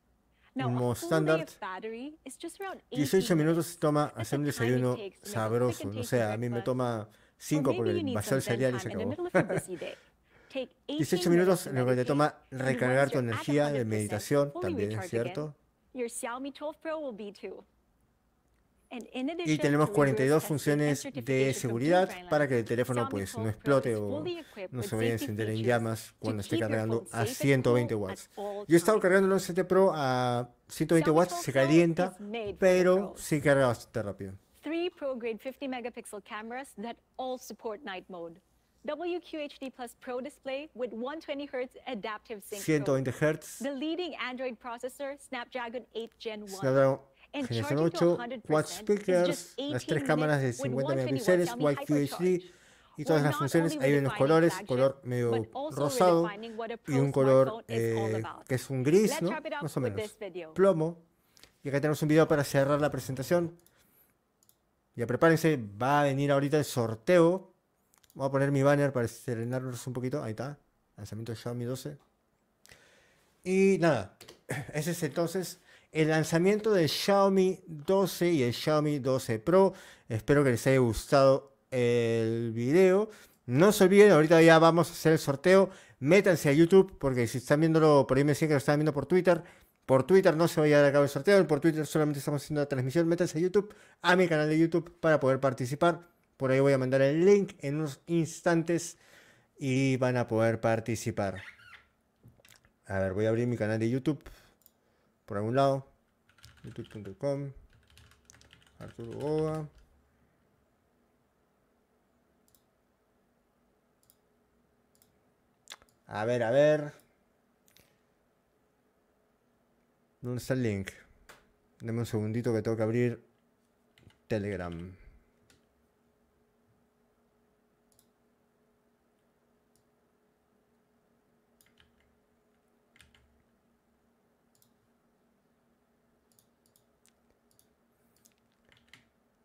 como estándar, 18 minutos toma hacer un desayuno sabroso. No sea, a mí me toma 5 por el basar cereal y se acabó. 18 <laughs> minutos lo que te toma recargar tu energía de meditación, también es cierto. Y tenemos 42 funciones de seguridad para que el teléfono pues, no explote o no se vaya a encender en llamas cuando esté cargando a 120 watts. Yo he estado cargando el 11 Pro a 120 watts, se calienta, pero sí carga bastante rápido. 3 Pro Grade 50 megapixel cameras that all support night mode. WQHD Plus Pro display with 120 Hz adaptive sync. 120 Hz. The leading Android processor Snapdragon 8 Gen 1. Snapdragon Generación 8, Watch Speakers, las tres cámaras de 50 megapíxeles, Wide QHD y todas las funciones. Ahí ven los colores, color medio rosado y un color eh, que es un gris, ¿no? Más o menos. Plomo. Y acá tenemos un video para cerrar la presentación. Ya prepárense, va a venir ahorita el sorteo. Voy a poner mi banner para estrenarlos un poquito. Ahí está. Lanzamiento de Xiaomi 12. Y nada, ese es entonces el lanzamiento del Xiaomi 12 y el Xiaomi 12 Pro. Espero que les haya gustado el video. No se olviden, ahorita ya vamos a hacer el sorteo. Métanse a YouTube, porque si están viéndolo, por ahí me decían que lo están viendo por Twitter. Por Twitter no se va a llevar a cabo el sorteo, por Twitter solamente estamos haciendo la transmisión. Métanse a YouTube, a mi canal de YouTube, para poder participar. Por ahí voy a mandar el link en unos instantes y van a poder participar. A ver, voy a abrir mi canal de YouTube por algún lado. youtube.com Arturo Boga. A ver, a ver. ¿Dónde está el link? Deme un segundito que tengo que abrir Telegram.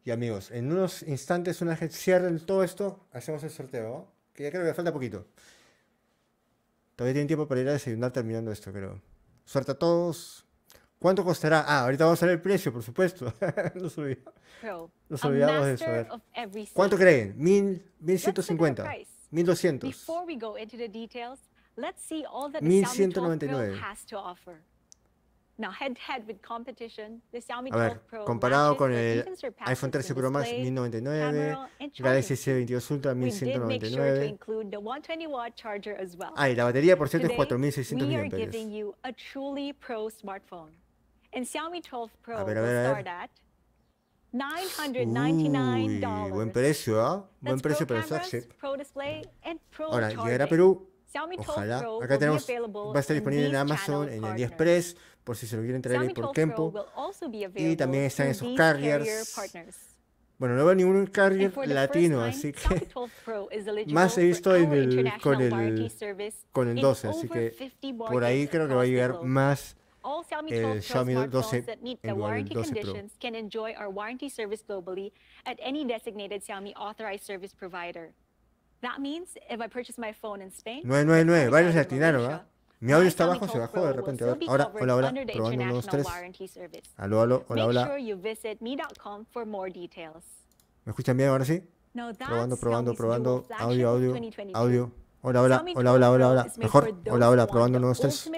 Y amigos, en unos instantes, una vez cierren todo esto, hacemos el sorteo, Que ya creo que falta poquito. Todavía tienen tiempo para ir a desayunar terminando esto, creo. Suerte a todos. ¿Cuánto costará? Ah, ahorita vamos a ver el precio, por supuesto. <laughs> nos, olvidamos, de eso. ¿Cuánto creen? Mil, 1150. 1200. 1199. A ver, comparado con el iPhone 13 Pro Max 1099, Galaxy S22 Ultra 1199. Ah, y la batería, por cierto, es 4600 mAh. A ver, a ver, a ver. Uy, buen precio, ¿eh? Buen precio para el flagship. Ahora, llegará a Perú. Ojalá. Acá tenemos, va a estar disponible en Amazon, en AliExpress, por si se lo quieren traer por tiempo. Y también están esos carriers. Bueno, no veo ningún carrier latino, así que <laughs> más he visto en el, con, el, con el 12, así que por ahí creo que va a llegar más eh, el Xiaomi 12 en 12 Pro. Can enjoy our warranty service globally at any designated Xiaomi authorized service provider. That means if I purchase my phone in Spain, 999, varios latinanos, ¿verdad? Mi audio está abajo, se bajó de repente. ahora, hola, hola, probando uno, tres. Aló, aló, hola, hola. ¿Me escuchan bien ahora sí? Probando, probando, probando. Audio, audio, audio. Hola, hola, hola, hola, hola, Mejor. Hola, hola, probando nuevos tres.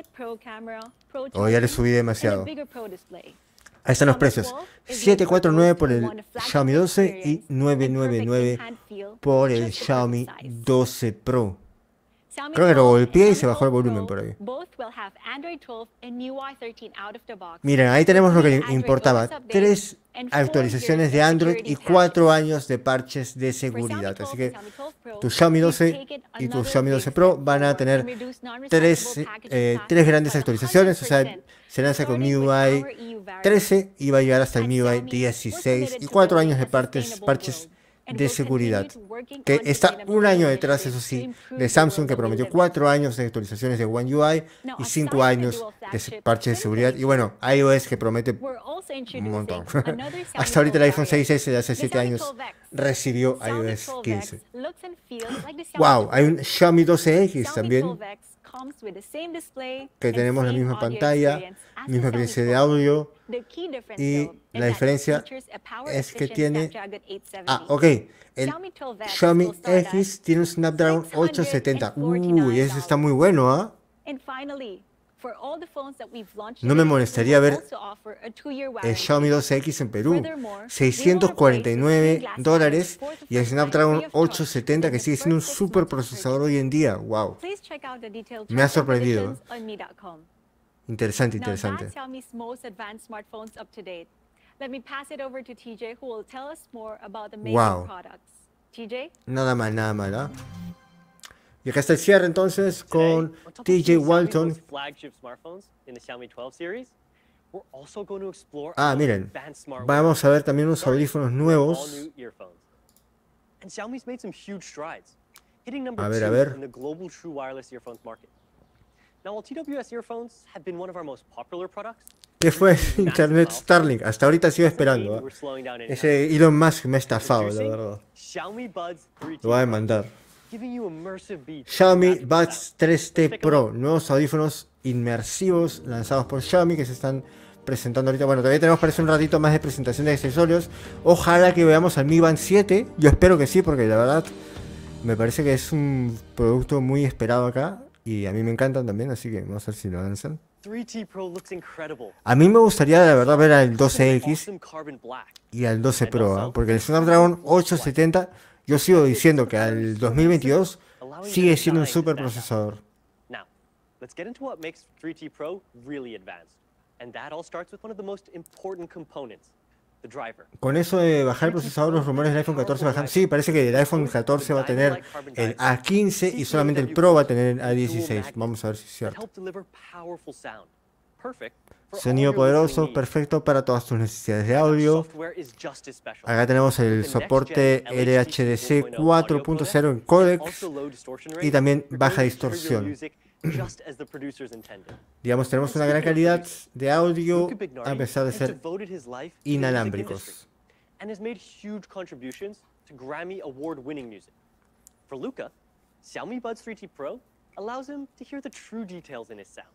Oh, ya le subí demasiado. Ahí están los precios. 749 por el Xiaomi 12 y 999 por el Xiaomi 12 Pro. Creo que lo golpeé y se bajó el volumen por ahí. Miren, ahí tenemos lo que importaba. Tres actualizaciones de Android y cuatro años de parches de seguridad. Así que tu Xiaomi 12 y tu Xiaomi 12 Pro van a tener tres, eh, eh, grandes actualizaciones. O sea, se lanza con MIUI 13 e y va a llegar hasta el MIUI 16 y cuatro años de parches, parches de seguridad, que está un año detrás, eso sí, de Samsung, que prometió cuatro años de actualizaciones de One UI y cinco años de parches de seguridad. Y bueno, iOS que promete un montón. <laughs> Hasta ahorita el iPhone 6S de hace siete años recibió iOS 15. Wow, hay un Xiaomi 12X también que tenemos la misma pantalla, misma experiencia de audio y la diferencia es que tiene... Ah, ok, el Xiaomi X tiene un Snapdragon 870. Uy, y ese está muy bueno, ¿ah? No me molestaría ver el Xiaomi 12X en Perú, 649 dólares y el Snapdragon 870 que sigue siendo un super procesador hoy en día. ¡Wow! Me ha sorprendido. ¿eh? Interesante, interesante. Wow. Nada mal, nada mal, ¿eh? Y acá está el cierre entonces con TJ Walton. Ah, miren, vamos a ver también unos audífonos nuevos. A ver, a ver. ¿Qué fue Internet Starling? Hasta ahorita sigo esperando. ¿eh? Ese Elon Musk me ha estafado, la verdad. Lo voy a demandar. Xiaomi Buds 3T Pro, nuevos audífonos inmersivos lanzados por Xiaomi que se están presentando ahorita. Bueno, todavía tenemos parece un ratito más de presentación de accesorios. Ojalá que veamos al Mi Band 7. Yo espero que sí, porque la verdad me parece que es un producto muy esperado acá. Y a mí me encantan también, así que vamos a ver si lo lanzan. A mí me gustaría de verdad ver al 12X y al 12 Pro, ¿eh? porque el Snapdragon 870 yo sigo diciendo que al 2022 sigue siendo un superprocesador. procesador. Con eso de bajar el procesador, los rumores del iPhone 14 bajan. Sí, parece que el iPhone 14 va a tener el A15 y solamente el Pro va a tener el A16. Vamos a ver si es cierto. Sonido poderoso, perfecto para todas tus necesidades de audio. Acá tenemos el soporte LHDC 4.0 en codec y también baja distorsión. Digamos, tenemos una gran calidad de audio a pesar de ser inalámbricos. For Luca, Xiaomi Buds 3T Pro allows him to hear the true details in his sound.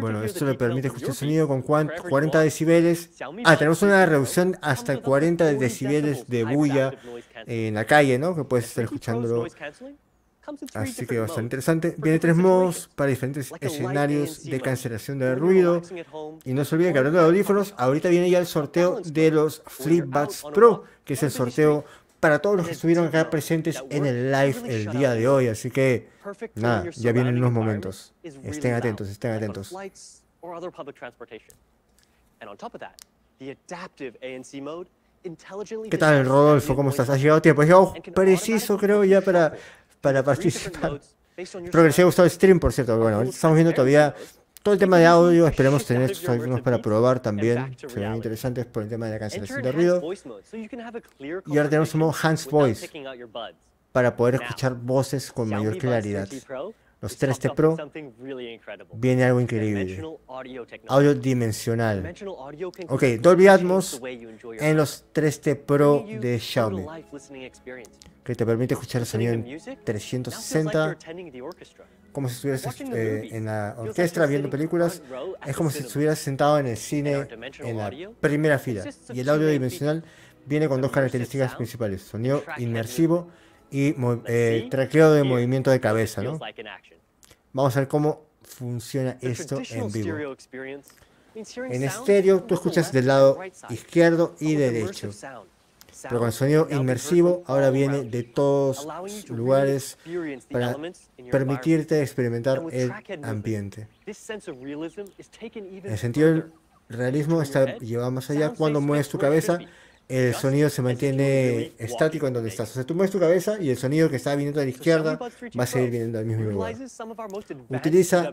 Bueno, esto le permite el sonido con 40 decibeles. Ah, tenemos una reducción hasta 40 decibeles de bulla en la calle, ¿no? Que puedes estar escuchándolo. Así que bastante interesante. Viene tres modos para diferentes escenarios de cancelación de ruido. Y no se olviden que hablando de audífonos, ahorita viene ya el sorteo de los FlipBuds Pro, que es el sorteo para todos los que estuvieron acá presentes en el live el día de hoy. Así que, nada, ya vienen unos momentos. Estén atentos, estén atentos. ¿Qué tal, Rodolfo? ¿Cómo estás? ¿Has llegado tiempo? Has llegado preciso, creo, ya para, para participar. Progresivo, que les gustado el stream, por cierto. Bueno, estamos viendo todavía todo el tema de audio, esperemos tener estos algunos para probar también. serán interesantes por el tema de la cancelación de ruido. Y ahora tenemos un modo Hands Voice para poder escuchar voces con mayor claridad. Los 3T Pro viene algo increíble. Audio dimensional. Ok, Dolby Atmos en los 3T Pro de Xiaomi. Que te permite escuchar el sonido en 360 como si estuvieras eh, en la orquesta viendo películas, es como si estuvieras sentado en el cine en la primera fila. Y el audio dimensional viene con dos características principales, sonido inmersivo y eh, de movimiento de cabeza. ¿no? Vamos a ver cómo funciona esto en vivo. En estéreo tú escuchas del lado izquierdo y derecho pero con el sonido inmersivo ahora viene de todos los lugares para permitirte experimentar el ambiente. El sentido del realismo está llevado más allá cuando mueves tu cabeza el sonido se mantiene estático en donde estás. O sea, tú mueves tu cabeza y el sonido que está viniendo a la izquierda va a seguir viniendo al mismo lugar. Utiliza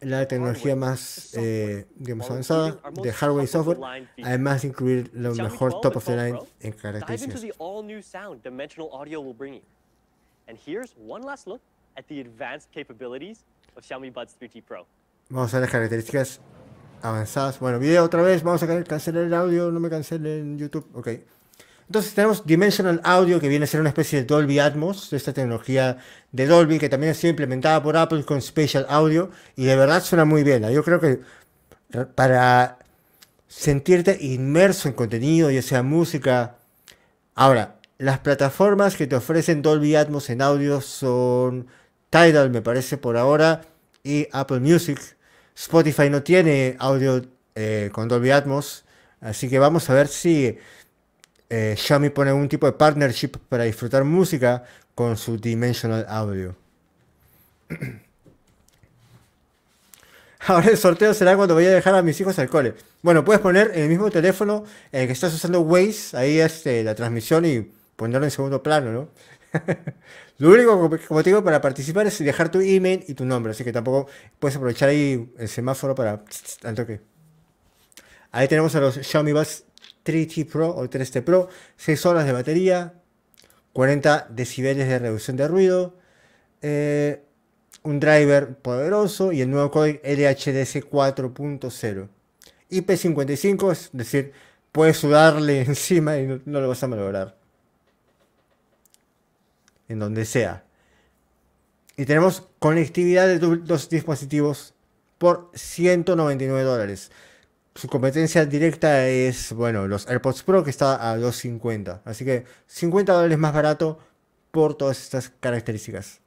la tecnología más, eh, digamos, avanzada de hardware y software, además de incluir lo mejor top of the line en características. Vamos a las características avanzadas. Bueno, video otra vez. Vamos a cancelar el audio. No me cancelen YouTube. Ok. Entonces tenemos Dimensional Audio, que viene a ser una especie de Dolby Atmos, esta tecnología de Dolby que también ha sido implementada por Apple con Special Audio, y de verdad suena muy bien. Yo creo que eh, para sentirte inmerso en contenido, ya sea música. Ahora, las plataformas que te ofrecen Dolby Atmos en audio son Tidal, me parece, por ahora, y Apple Music. Spotify no tiene audio eh, con Dolby Atmos, así que vamos a ver si eh, Xiaomi pone un tipo de partnership para disfrutar música con su Dimensional Audio. <clears throat> Ahora el sorteo será cuando voy a dejar a mis hijos al cole. Bueno, puedes poner en el mismo teléfono en eh, el que estás usando Waze, ahí este, la transmisión y ponerlo en segundo plano, ¿no? <laughs> Lo único que, como digo para participar es dejar tu email y tu nombre, así que tampoco puedes aprovechar ahí el semáforo para tanto que. Ahí tenemos a los Xiaomi Buds 3T Pro o 3T Pro, 6 horas de batería, 40 decibeles de reducción de ruido, eh, un driver poderoso y el nuevo código LHDC 4.0. IP55, es decir, puedes sudarle <laughs> encima y no, no lo vas a malograr. En donde sea. Y tenemos conectividad de dos dispositivos por 199 dólares su competencia directa es, bueno, los AirPods Pro que está a 250. Así que 50 dólares más barato por todas estas características.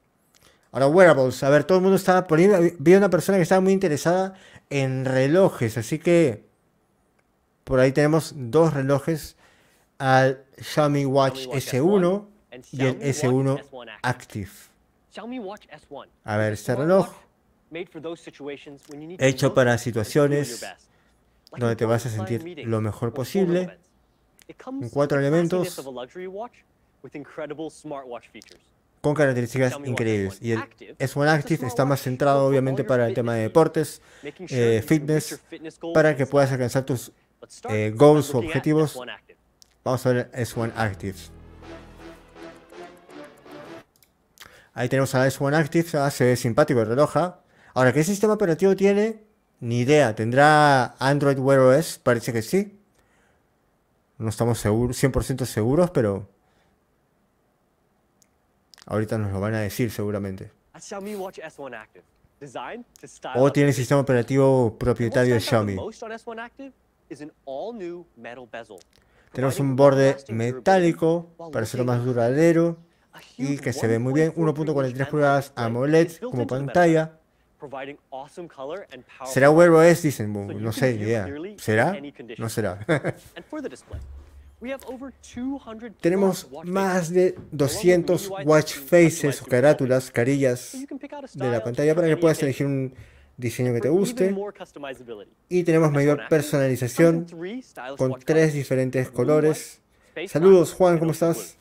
Ahora, wearables. A ver, todo el mundo estaba poniendo. Vi una persona que estaba muy interesada en relojes. Así que por ahí tenemos dos relojes: al Xiaomi Watch S1 y el S1 Active. A ver, este reloj. Hecho para situaciones donde te vas a sentir lo mejor posible, cuatro elementos, con características increíbles. Y el S1Active está más centrado obviamente para el tema de deportes, eh, fitness, para que puedas alcanzar tus eh, goals o objetivos. Vamos a ver S1Active. Ahí tenemos a S1Active, se simpático el reloj. ¿ah? Ahora, ¿qué sistema operativo tiene? Ni idea, ¿tendrá Android Wear OS? Parece que sí. No estamos seguros, 100% seguros, pero ahorita nos lo van a decir seguramente. O tiene sistema operativo propietario de Xiaomi. Tenemos un borde metálico para hacerlo más duradero y que se ve muy bien. 1.43 pulgadas AMOLED como pantalla. ¿Será Wear es Dicen, no sé, idea. ¿Será? No será. <laughs> <laughs> Tenemos más de 200 watch faces o carátulas, carillas de la pantalla para que puedas elegir un diseño que te guste. Y tenemos mayor personalización con tres diferentes colores. Saludos Juan, ¿cómo estás?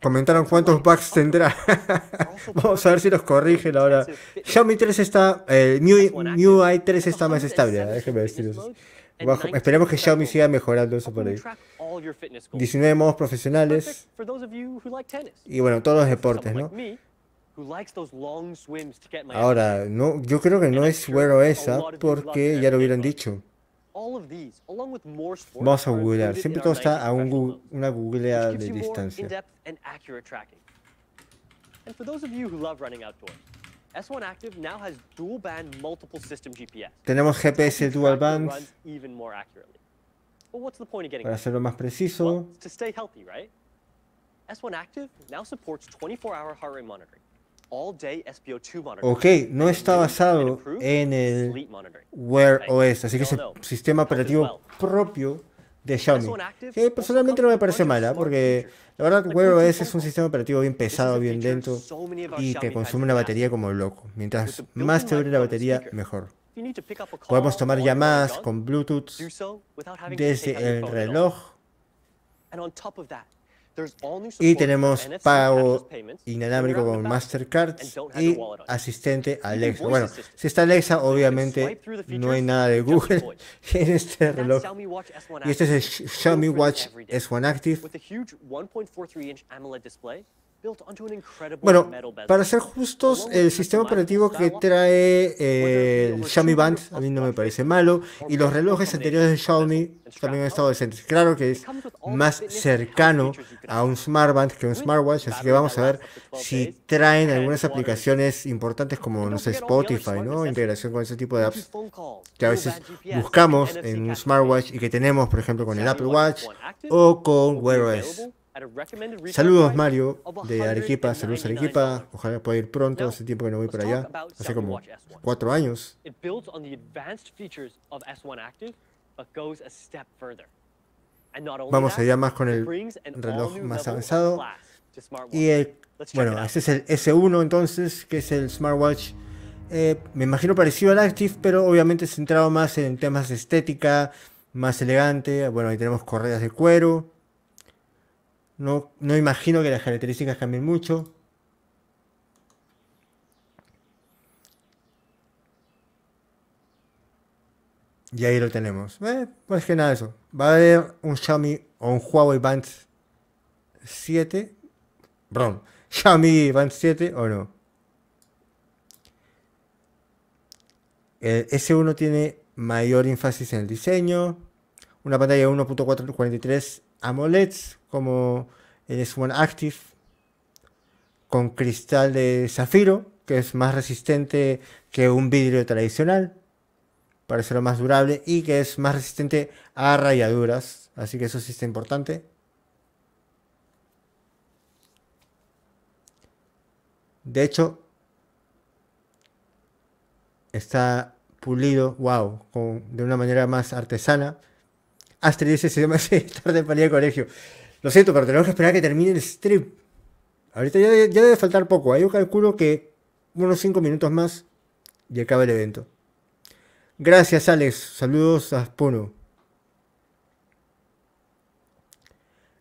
comentaron cuántos bugs tendrá. <laughs> <laughs> Vamos a ver si los corrigen ahora. Xiaomi 3 está. Eh, i 3 está más <laughs> estable. esperemos que Xiaomi siga mejorando eso por ahí. 19 modos profesionales. Y bueno, todos los deportes, ¿no? Ahora, no, yo creo que no es bueno esa porque ya lo hubieran dicho. Vamos a googlear. Siempre todo está a un Google, una googleada de distancia. And for those of you who love running outdoors, S1 Active now has dual band multiple system GPS. Tenemos GPS dual bands. Even more accurately. But what's the point of getting Well, to stay healthy, right? S1 Active now supports 24-hour heart rate monitoring. Ok, no está basado en el Wear OS, así que es el sistema operativo propio de Xiaomi. Que personalmente no me parece mala, porque la verdad Wear OS es un sistema operativo bien pesado, bien lento y que consume una batería como loco. Mientras más te dure la batería, mejor. Podemos tomar llamadas con Bluetooth desde el reloj. Y tenemos pago inalámbrico con Mastercard y asistente Alexa. Bueno, si está Alexa, obviamente no hay nada de Google <laughs> en este reloj. Y este es el Xiaomi Watch S1 Active bueno, para ser justos, el sistema operativo que trae eh, el Xiaomi Band a mí no me parece malo y los relojes anteriores de Xiaomi también han estado decentes. Claro que es más cercano a un Smart Band que un smartwatch, así que vamos a ver si traen algunas aplicaciones importantes como no sé, Spotify, ¿no? Integración con ese tipo de apps que a veces buscamos en un smartwatch y que tenemos, por ejemplo, con el Apple Watch o con Wear OS. Saludos Mario de Arequipa, saludos Arequipa, ojalá pueda ir pronto, hace tiempo que no voy para allá, hace como cuatro años. Vamos allá más con el reloj más avanzado y bueno, este es el S1 entonces, que es el smartwatch, eh, me imagino parecido al Active, pero obviamente centrado más en temas de estética, más elegante, bueno, ahí tenemos correas de cuero, no, no imagino que las características cambien mucho. Y ahí lo tenemos. pues que nada eso. Va a haber un Xiaomi o un Huawei Band 7. Perdón. <laughs> Xiaomi Band 7 o no. El S1 tiene mayor énfasis en el diseño. Una pantalla 1.443. AMOLEDs como el s Active con cristal de zafiro, que es más resistente que un vidrio tradicional, para lo más durable y que es más resistente a rayaduras, así que eso sí está importante. De hecho, está pulido, wow, de una manera más artesana. Astrid dice, se me tarde para ir al colegio. Lo siento, pero tenemos que esperar a que termine el strip. Ahorita ya, debe faltar poco. Hay yo calculo que unos 5 minutos más y acaba el evento. Gracias, Alex. Saludos a Spuno.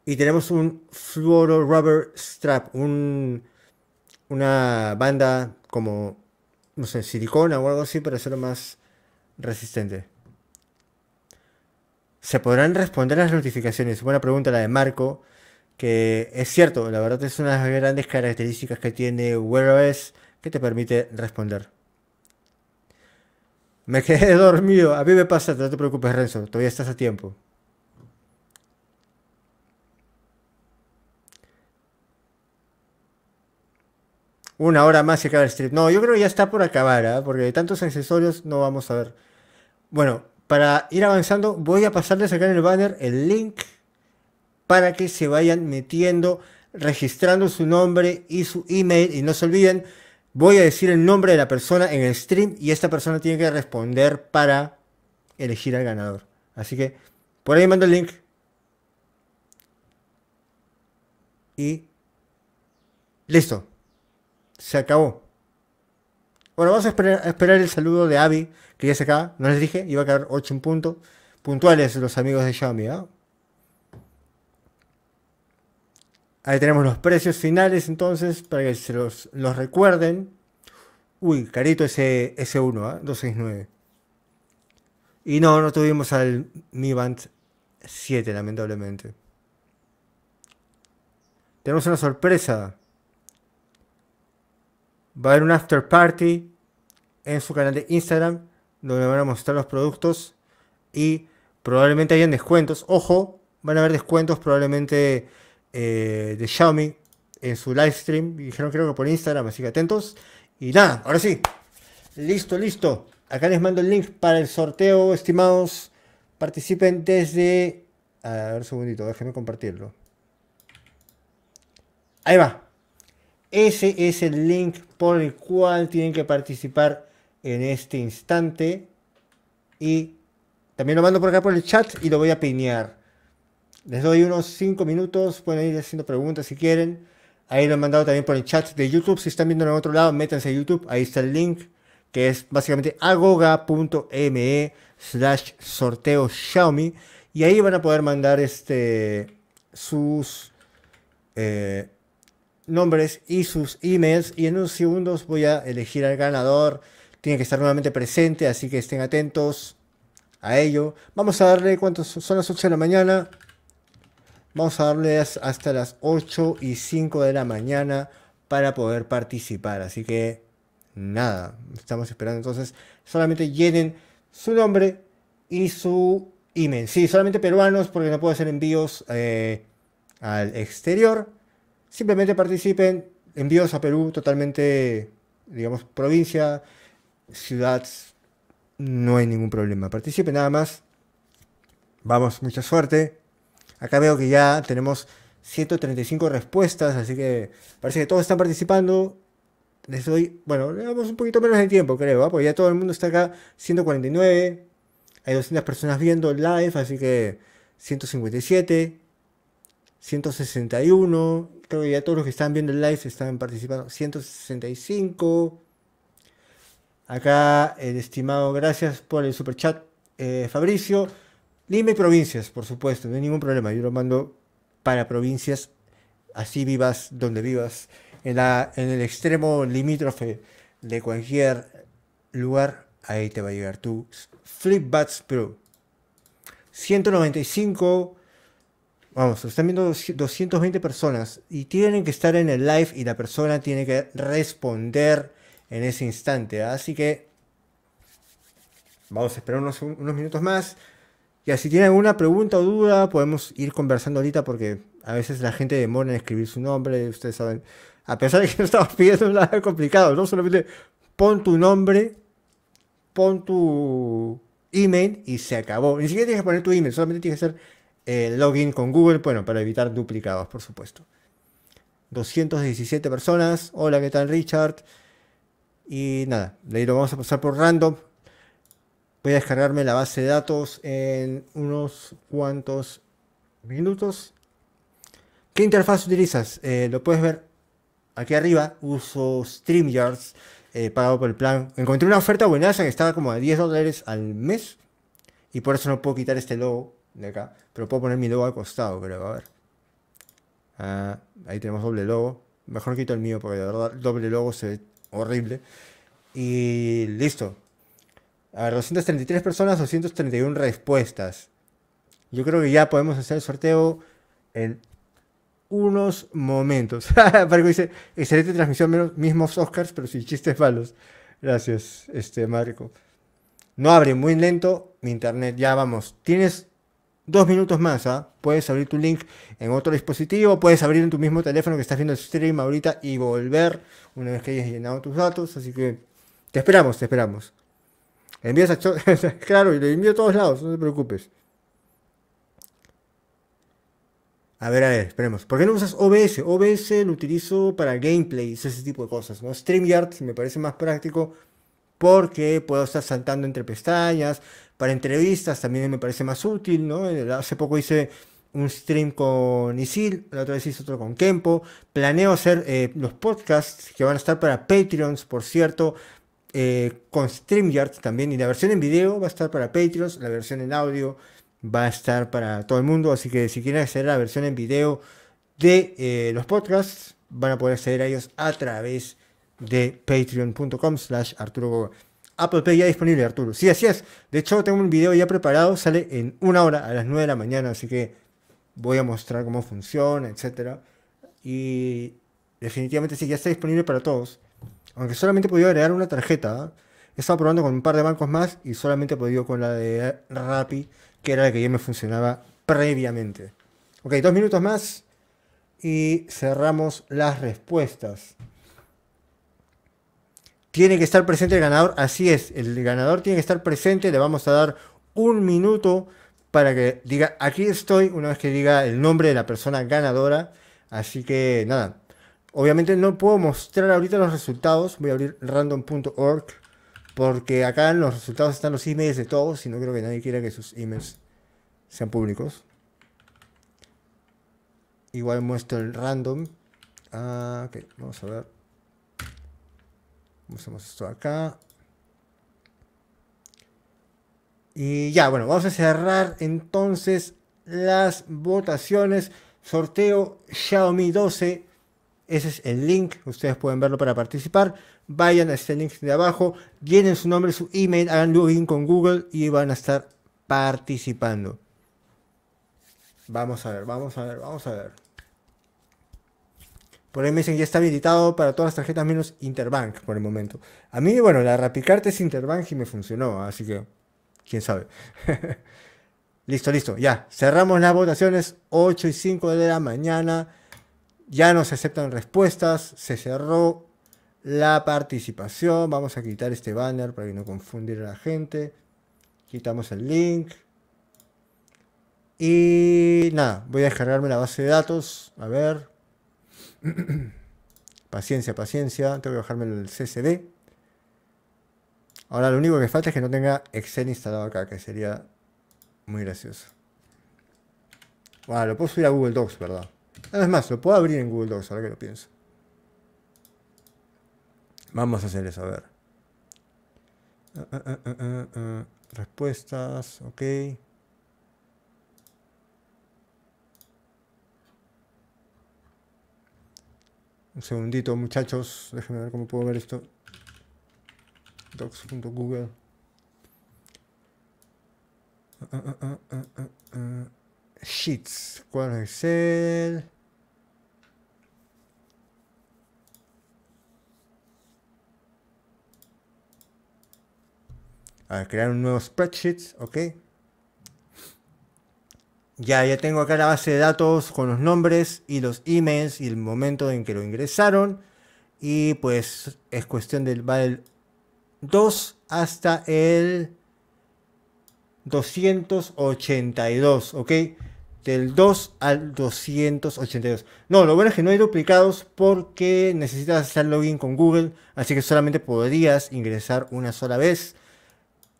Y tenemos un Fluoro Rubber Strap, un, una banda como, no sé, silicona o algo así para hacerlo más resistente. ¿Se podrán responder las notificaciones? Buena pregunta la de Marco, que es cierto, la verdad es una de las grandes características que tiene Wear que te permite responder. Me quedé <laughs> dormido, a mí me pasa, no te preocupes Renzo, todavía estás a tiempo. Una hora más y acaba el stream. No, yo creo que ya está por acabar, ¿eh? porque de tantos accesorios no vamos a ver. Bueno, para ir avanzando, voy a pasarles acá en el banner el link para que se vayan metiendo, registrando su nombre y su email. Y no se olviden, voy a decir el nombre de la persona en el stream y esta persona tiene que responder para elegir al ganador. Así que por ahí mando el link. Y listo. Se acabó. Bueno, vamos a esperar, el saludo de Avi, que ya se acaba. No les dije, iba a quedar 8 en punto. Puntuales los amigos de Xiaomi, ¿ah? Ahí tenemos los precios finales entonces, para que se los, recuerden. Uy, carito ese S1, ¿eh? 269. Y no, no tuvimos al Mi Band 7, lamentablemente. Tenemos una sorpresa. Va a haber un after party en su canal de Instagram donde van a mostrar los productos y probablemente hayan descuentos. Ojo, van a haber descuentos probablemente eh, de Xiaomi en su live stream. Dijeron creo que por Instagram, así que atentos. Y nada, ahora sí. Listo, listo. Acá les mando el link para el sorteo, estimados. Participen desde... A ver, un segundito, déjenme compartirlo. Ahí va. Ese es el link por el cual tienen que participar en este instante. Y también lo mando por acá por el chat y lo voy a pinear. Les doy unos 5 minutos, pueden ir haciendo preguntas si quieren. Ahí lo he mandado también por el chat de YouTube. Si están viendo en otro lado, métanse a YouTube. Ahí está el link, que es básicamente agoga.me slash sorteo Xiaomi. Y ahí van a poder mandar este, sus... Eh, nombres y sus emails y en unos segundos voy a elegir al ganador. Tiene que estar nuevamente presente, así que estén atentos a ello. Vamos a darle cuántos son las 8 de la mañana. Vamos a darle hasta las 8 y 5 de la mañana para poder participar. Así que nada, estamos esperando entonces. Solamente llenen su nombre y su email. Sí, solamente peruanos porque no puedo hacer envíos eh, al exterior simplemente participen, envíos a Perú totalmente, digamos, provincia, ciudad, no hay ningún problema. Participen nada más. Vamos, mucha suerte. Acá veo que ya tenemos 135 respuestas, así que parece que todos están participando. Les doy, bueno, le damos un poquito menos de tiempo, creo, ¿ah? porque ya todo el mundo está acá. 149, hay 200 personas viendo live, así que 157. 161, creo que ya todos los que están viendo el live están participando, 165. Acá el estimado, gracias por el super chat, eh, Fabricio. Dime provincias, por supuesto, no hay ningún problema. Yo lo mando para provincias, así vivas donde vivas, en, la, en el extremo limítrofe de cualquier lugar, ahí te va a llegar tu Flipbats Pro. 195 Vamos, están viendo 220 personas y tienen que estar en el live y la persona tiene que responder en ese instante. Así que vamos a esperar unos, minutos más. Y si tienen alguna pregunta o duda, podemos ir conversando ahorita porque a veces la gente demora en escribir su nombre. Ustedes saben, a pesar de que no estamos pidiendo <laughs> nada complicado, ¿no? Solamente pon tu nombre, pon tu email y se acabó. Ni siquiera tienes que poner tu email, solamente tienes que hacer login con Google, bueno, para evitar duplicados, por supuesto. 217 personas. Hola, ¿qué tal Richard? Y nada, leí lo vamos a pasar por random. Voy a descargarme la base de datos en unos cuantos minutos. ¿Qué interfaz utilizas? Eh, lo puedes ver aquí arriba. Uso StreamYards, eh, pagado por el plan. Encontré una oferta buena que estaba como a 10 dólares al mes. Y por eso no puedo quitar este logo de acá. Pero puedo poner mi logo al costado, creo. A ver. Ah, ahí tenemos doble logo. Mejor quito el mío porque de verdad doble logo se ve horrible. Y listo. A ver, 233 personas, 231 respuestas. Yo creo que ya podemos hacer el sorteo en unos momentos. <laughs> Marco dice, excelente transmisión, menos mismos Oscars, pero sin chistes malos. Gracias, este Marco. No abre muy lento mi internet. Ya vamos. Tienes dos minutos más, ¿ah? Puedes abrir tu link en otro dispositivo, puedes abrir en tu mismo teléfono que estás viendo el stream ahorita y volver una vez que hayas llenado tus datos, así que te esperamos, te esperamos. Envías a... <laughs> claro, y lo envío a todos lados, no te preocupes. A ver, a ver, esperemos. ¿Por qué no usas OBS? OBS lo utilizo para gameplays, ese tipo de cosas, ¿no? StreamYard me parece más práctico porque puedo estar saltando entre pestañas, para entrevistas también me parece más útil, ¿no? Eh, hace poco hice un stream con Isil, la otra vez hice otro con Kempo. Planeo hacer eh, los podcasts que van a estar para Patreons, por cierto, eh, con StreamYard también. Y la versión en video va a estar para Patreons, la versión en audio va a estar para todo el mundo. Así que si quieren acceder a la versión en video de los podcasts, van a poder acceder a ellos a través de patreon.com slash Arturo Apple Pay ya disponible, Arturo. Sí, así es. De hecho, tengo un video ya preparado, sale en una hora a las 9 de la mañana, así que voy a mostrar cómo funciona, etcétera. Y definitivamente sí, ya está disponible para todos. Aunque solamente he podido agregar una tarjeta. ¿ah? He estado probando con un par de bancos más y solamente he podido con la de Rappi, que era la que ya me funcionaba previamente. Ok, dos minutos más y cerramos las respuestas tiene que estar presente el ganador. Así es, el ganador tiene que estar presente. Le vamos a dar un minuto para que diga aquí estoy, una vez que diga el nombre de la persona ganadora. Así que nada, obviamente no puedo mostrar ahorita los resultados. Voy a abrir random.org porque acá en los resultados están los emails de todos y no creo que nadie quiera que sus emails sean públicos. Igual muestro el random. Ah, ok, vamos a ver. Usamos esto acá. Y ya, bueno, vamos a cerrar entonces las votaciones. Sorteo Xiaomi 12. Ese es el link, ustedes pueden verlo para participar. Vayan a este link de abajo, llenen su nombre, su email, hagan login con Google y van a estar participando. Vamos a ver, vamos a ver, vamos a ver. Por ahí me dicen, ya está habilitado para todas las tarjetas menos Interbank por el momento. A mí, bueno, la RapiCarte es Interbank y me funcionó, así que, quién sabe. <laughs> listo, listo, ya. Cerramos las votaciones, 8 y 5 de la mañana. Ya no se aceptan respuestas, se cerró la participación. Vamos a quitar este banner para que no confundir a la gente. Quitamos el link. Y nada, voy a descargarme la base de datos. A ver, <clears throat> paciencia, paciencia. Tengo que bajarme el CCD. Ahora lo único que falta es que no tenga Excel instalado acá, que sería muy gracioso. Bueno, lo puedo subir a Google Docs, ¿verdad? No, ah, más, lo puedo abrir en Google Docs, ahora que lo pienso. Vamos a hacer eso, a ver. Ah, ah, respuestas, ok. Un segundito, muchachos. Déjenme ver cómo puedo ver esto. Docs.google. Ah, ah, ah, Sheets. Cuadro Excel. A ver, crear un nuevo spreadsheet. Ok. Ya, ya tengo acá la base de datos con los nombres y los emails y el momento en que lo ingresaron. Y pues es cuestión del, 2 hasta el 282, ¿ok? Del 2 al 282. No, lo bueno es que no hay duplicados porque necesitas hacer login con Google, así que solamente podrías ingresar una sola vez.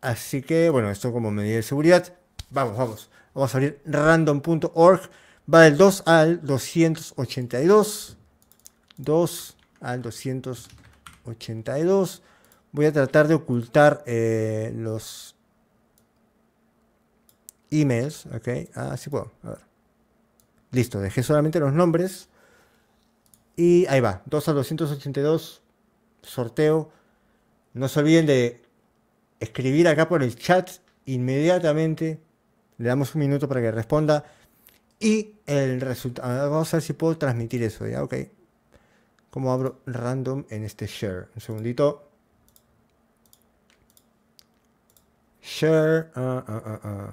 Así que, bueno, esto como medida de seguridad. Vamos, vamos. Vamos a abrir random.org. Va del 2 al 282. 2 al 282. Voy a tratar de ocultar eh, los emails. Ok, ah, sí puedo. A ver. Listo, dejé solamente los nombres. Y ahí va, 2 al 282. Sorteo. No se olviden de escribir acá por el chat inmediatamente le damos un minuto para que responda y el resultado, vamos a ver si puedo transmitir eso, ya, ok. Como abro random en este share, un segundito. Share, ah, ah, ah,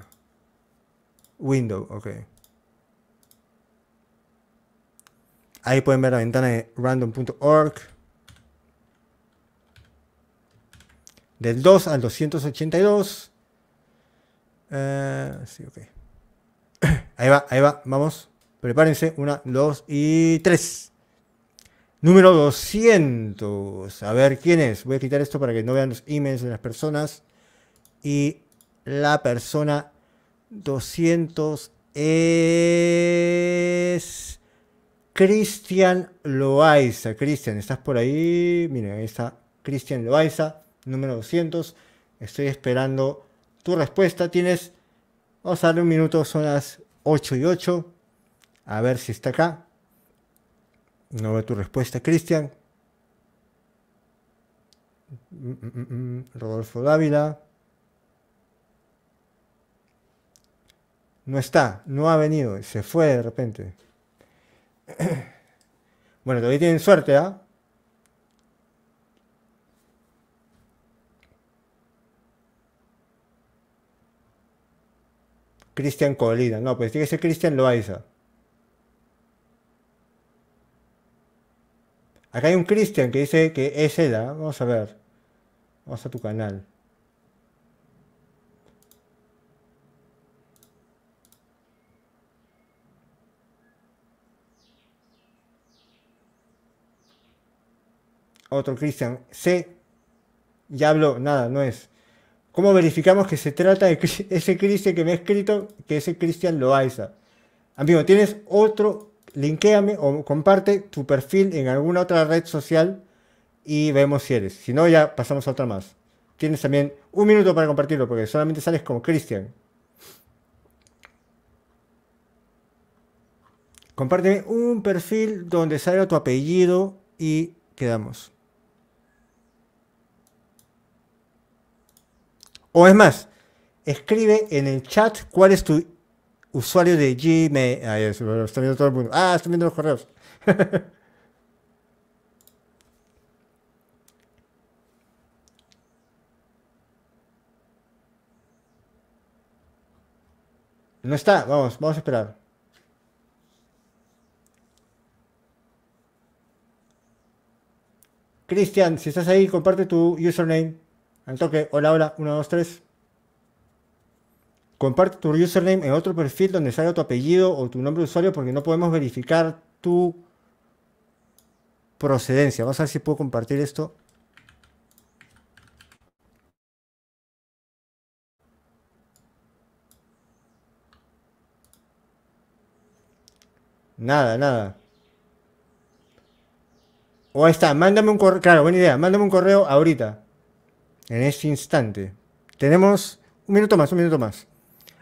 window, ok. Ahí pueden ver la ventana de random.org. Del 2 al 282. Eh, sí, <coughs> Ahí va, ahí va, vamos. Prepárense. Una, dos y tres. Número 200. A ver quién es. Voy a quitar esto para que no vean los emails de las personas. Y la persona 200 es Cristian Loaiza. Cristian, ¿estás por ahí? Miren, ahí está Cristian Loaiza, número 200. Estoy esperando tu respuesta. Tienes, vamos a darle un minuto, son las 8 y 8. A ver si está acá. No veo tu respuesta, Cristian. Rodolfo Dávila. No está, no ha venido, se fue de repente. <clears throat> Bueno, todavía tienen suerte, ¿ah? Cristian Colina. No, pues tiene que ser Cristian Loaiza. Acá hay un Cristian que dice que es él. ¿ah? Vamos a ver. Vamos a tu canal. Otro Cristian C. Ya habló, nada, no es. ¿Cómo verificamos que se trata de <laughs> ese Cristian que me ha escrito, que ese Cristian Loaiza? Amigo, tienes otro, linkéame o comparte tu perfil en alguna otra red social y vemos si eres. Si no, ya pasamos a otra más. Tienes también un minuto para compartirlo porque solamente sales como Cristian. Compárteme un perfil donde salga tu apellido y quedamos. O es más, escribe en el chat cuál es tu usuario de Gmail. Ah, está viendo todo el mundo. Ah, están viendo los correos. <laughs> no está, vamos, vamos a esperar. Cristian, si estás ahí, comparte tu username. Al toque, hola, hola, 1, 2, 3. Comparte tu username en otro perfil donde salga tu apellido o tu nombre de usuario porque no podemos verificar tu procedencia. Vamos a ver si puedo compartir esto. Nada, nada. O ahí está, mándame un correo. Claro, buena idea. Mándame un correo ahorita en este instante. Tenemos un minuto más, un minuto más.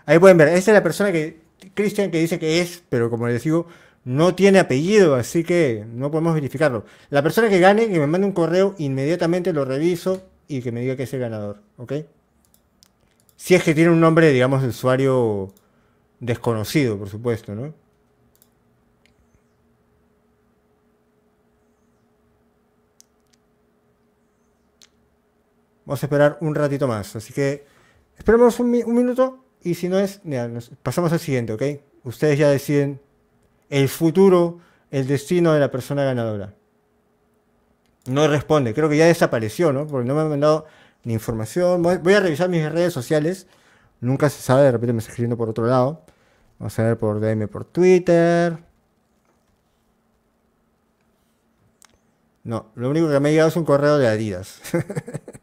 Ahí pueden ver, esa es la persona que, Cristian, que dice que es, pero como les digo, no tiene apellido, así que no podemos verificarlo. La persona que gane, que me mande un correo, inmediatamente lo reviso y que me diga que es el ganador, ¿ok? Si es que tiene un nombre, digamos, de usuario desconocido, por supuesto, ¿no? Vamos a esperar un ratito más. Así que esperemos un, minuto y si no es, pasamos al siguiente, ¿ok? Ustedes ya deciden el futuro, el destino de la persona ganadora. No responde, creo que ya desapareció, ¿no? Porque no me han mandado ni información. Voy a revisar mis redes sociales. Nunca se sabe, de repente me está escribiendo por otro lado. Vamos a ver por DM por Twitter. No, lo único que me ha llegado es un correo de Adidas. <laughs>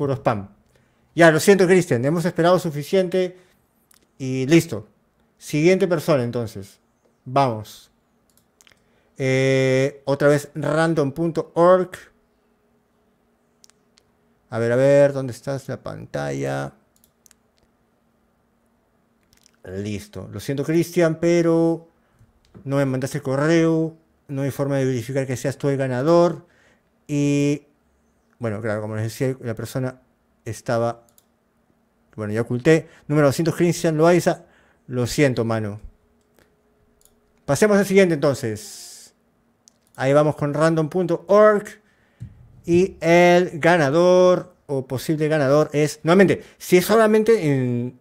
puro spam. Ya, lo siento, Cristian, hemos esperado suficiente y listo. Siguiente persona, entonces. Vamos. Eh, otra vez, random.org. A ver, a ver, ¿dónde estás la pantalla? Listo. Lo siento, Cristian, pero no me mandaste el correo. No hay forma de verificar que seas tú el ganador. Y bueno, claro, como les decía, la persona estaba. Bueno, ya oculté. Número 200, Cristian Loaiza. Lo siento, mano. Pasemos al siguiente entonces. Ahí vamos con random.org. Y el ganador o posible ganador es, nuevamente, si es solamente en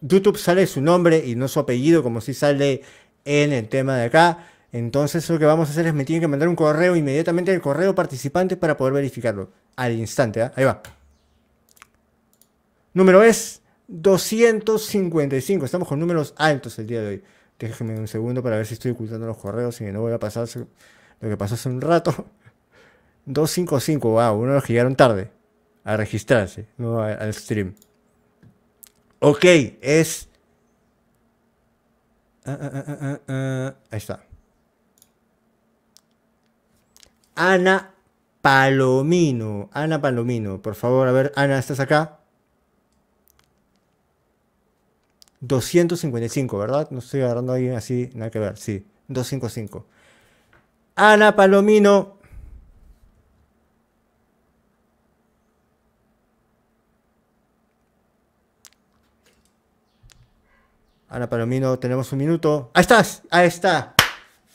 YouTube sale su nombre y no su apellido, como si sale en el tema de acá, entonces lo que vamos a hacer es me tienen que mandar un correo inmediatamente al correo participante para poder verificarlo. Al instante, ¿ah? ahí va. Número es 255. Estamos con números altos el día de hoy. Déjenme un segundo para ver si estoy ocultando los correos y que no voy a pasar lo que pasó hace un rato. 255, <laughs> wow, uno los que llegaron tarde a registrarse, no al stream. Ok, es... Ah, ah, ahí está. Ana Palomino. Ana Palomino, por favor, a ver, Ana, ¿estás acá? 255, ¿verdad? No estoy agarrando alguien así, nada que ver, sí, 255. Ana Palomino. Ana Palomino, tenemos un minuto. Ahí estás, ahí está.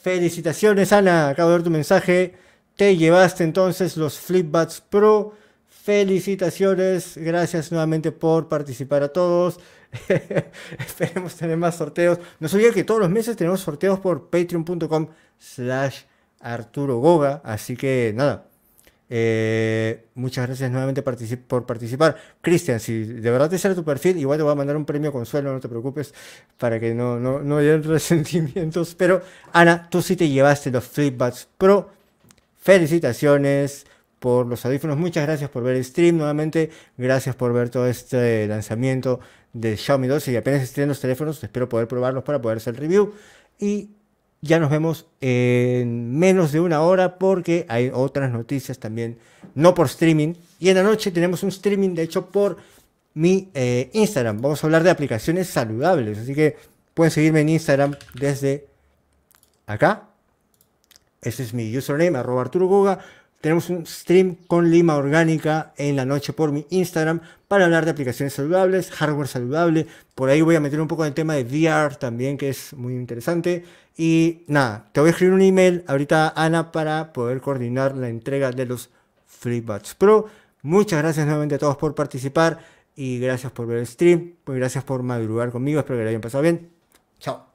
Felicitaciones, Ana. Acabo de ver tu mensaje. Te llevaste entonces los Flipbats Pro. Felicitaciones, gracias nuevamente por participar a todos. <laughs> Esperemos tener más sorteos. No se que todos los meses tenemos sorteos por patreon.com slash Arturo Goga. Así que nada, eh, muchas gracias nuevamente por participar. Cristian, si de verdad te sale tu perfil, igual te voy a mandar un premio consuelo, no te preocupes, para que no, no, no haya <laughs> resentimientos. Pero Ana, tú sí te llevaste los Flipbats Pro felicitaciones por los audífonos. Muchas gracias por ver el stream nuevamente. Gracias por ver todo este lanzamiento de Xiaomi 12 y apenas estén los teléfonos. Espero poder probarlos para poder hacer el review. Y ya nos vemos en menos de una hora porque hay otras noticias también, no por streaming. Y en la noche tenemos un streaming, de hecho, por mi eh, Instagram. Vamos a hablar de aplicaciones saludables. Así que pueden seguirme en Instagram desde acá ese es mi username, arroba Arturo Goga. Tenemos un stream con Lima Orgánica en la noche por mi Instagram para hablar de aplicaciones saludables, hardware saludable. Por ahí voy a meter un poco en el tema de VR también, que es muy interesante. Y nada, te voy a escribir un email ahorita, a Ana, para poder coordinar la entrega de los FreeBuds Pro. Muchas gracias nuevamente a todos por participar y gracias por ver el stream. Pues gracias por madrugar conmigo. Espero que lo hayan pasado bien. Chao.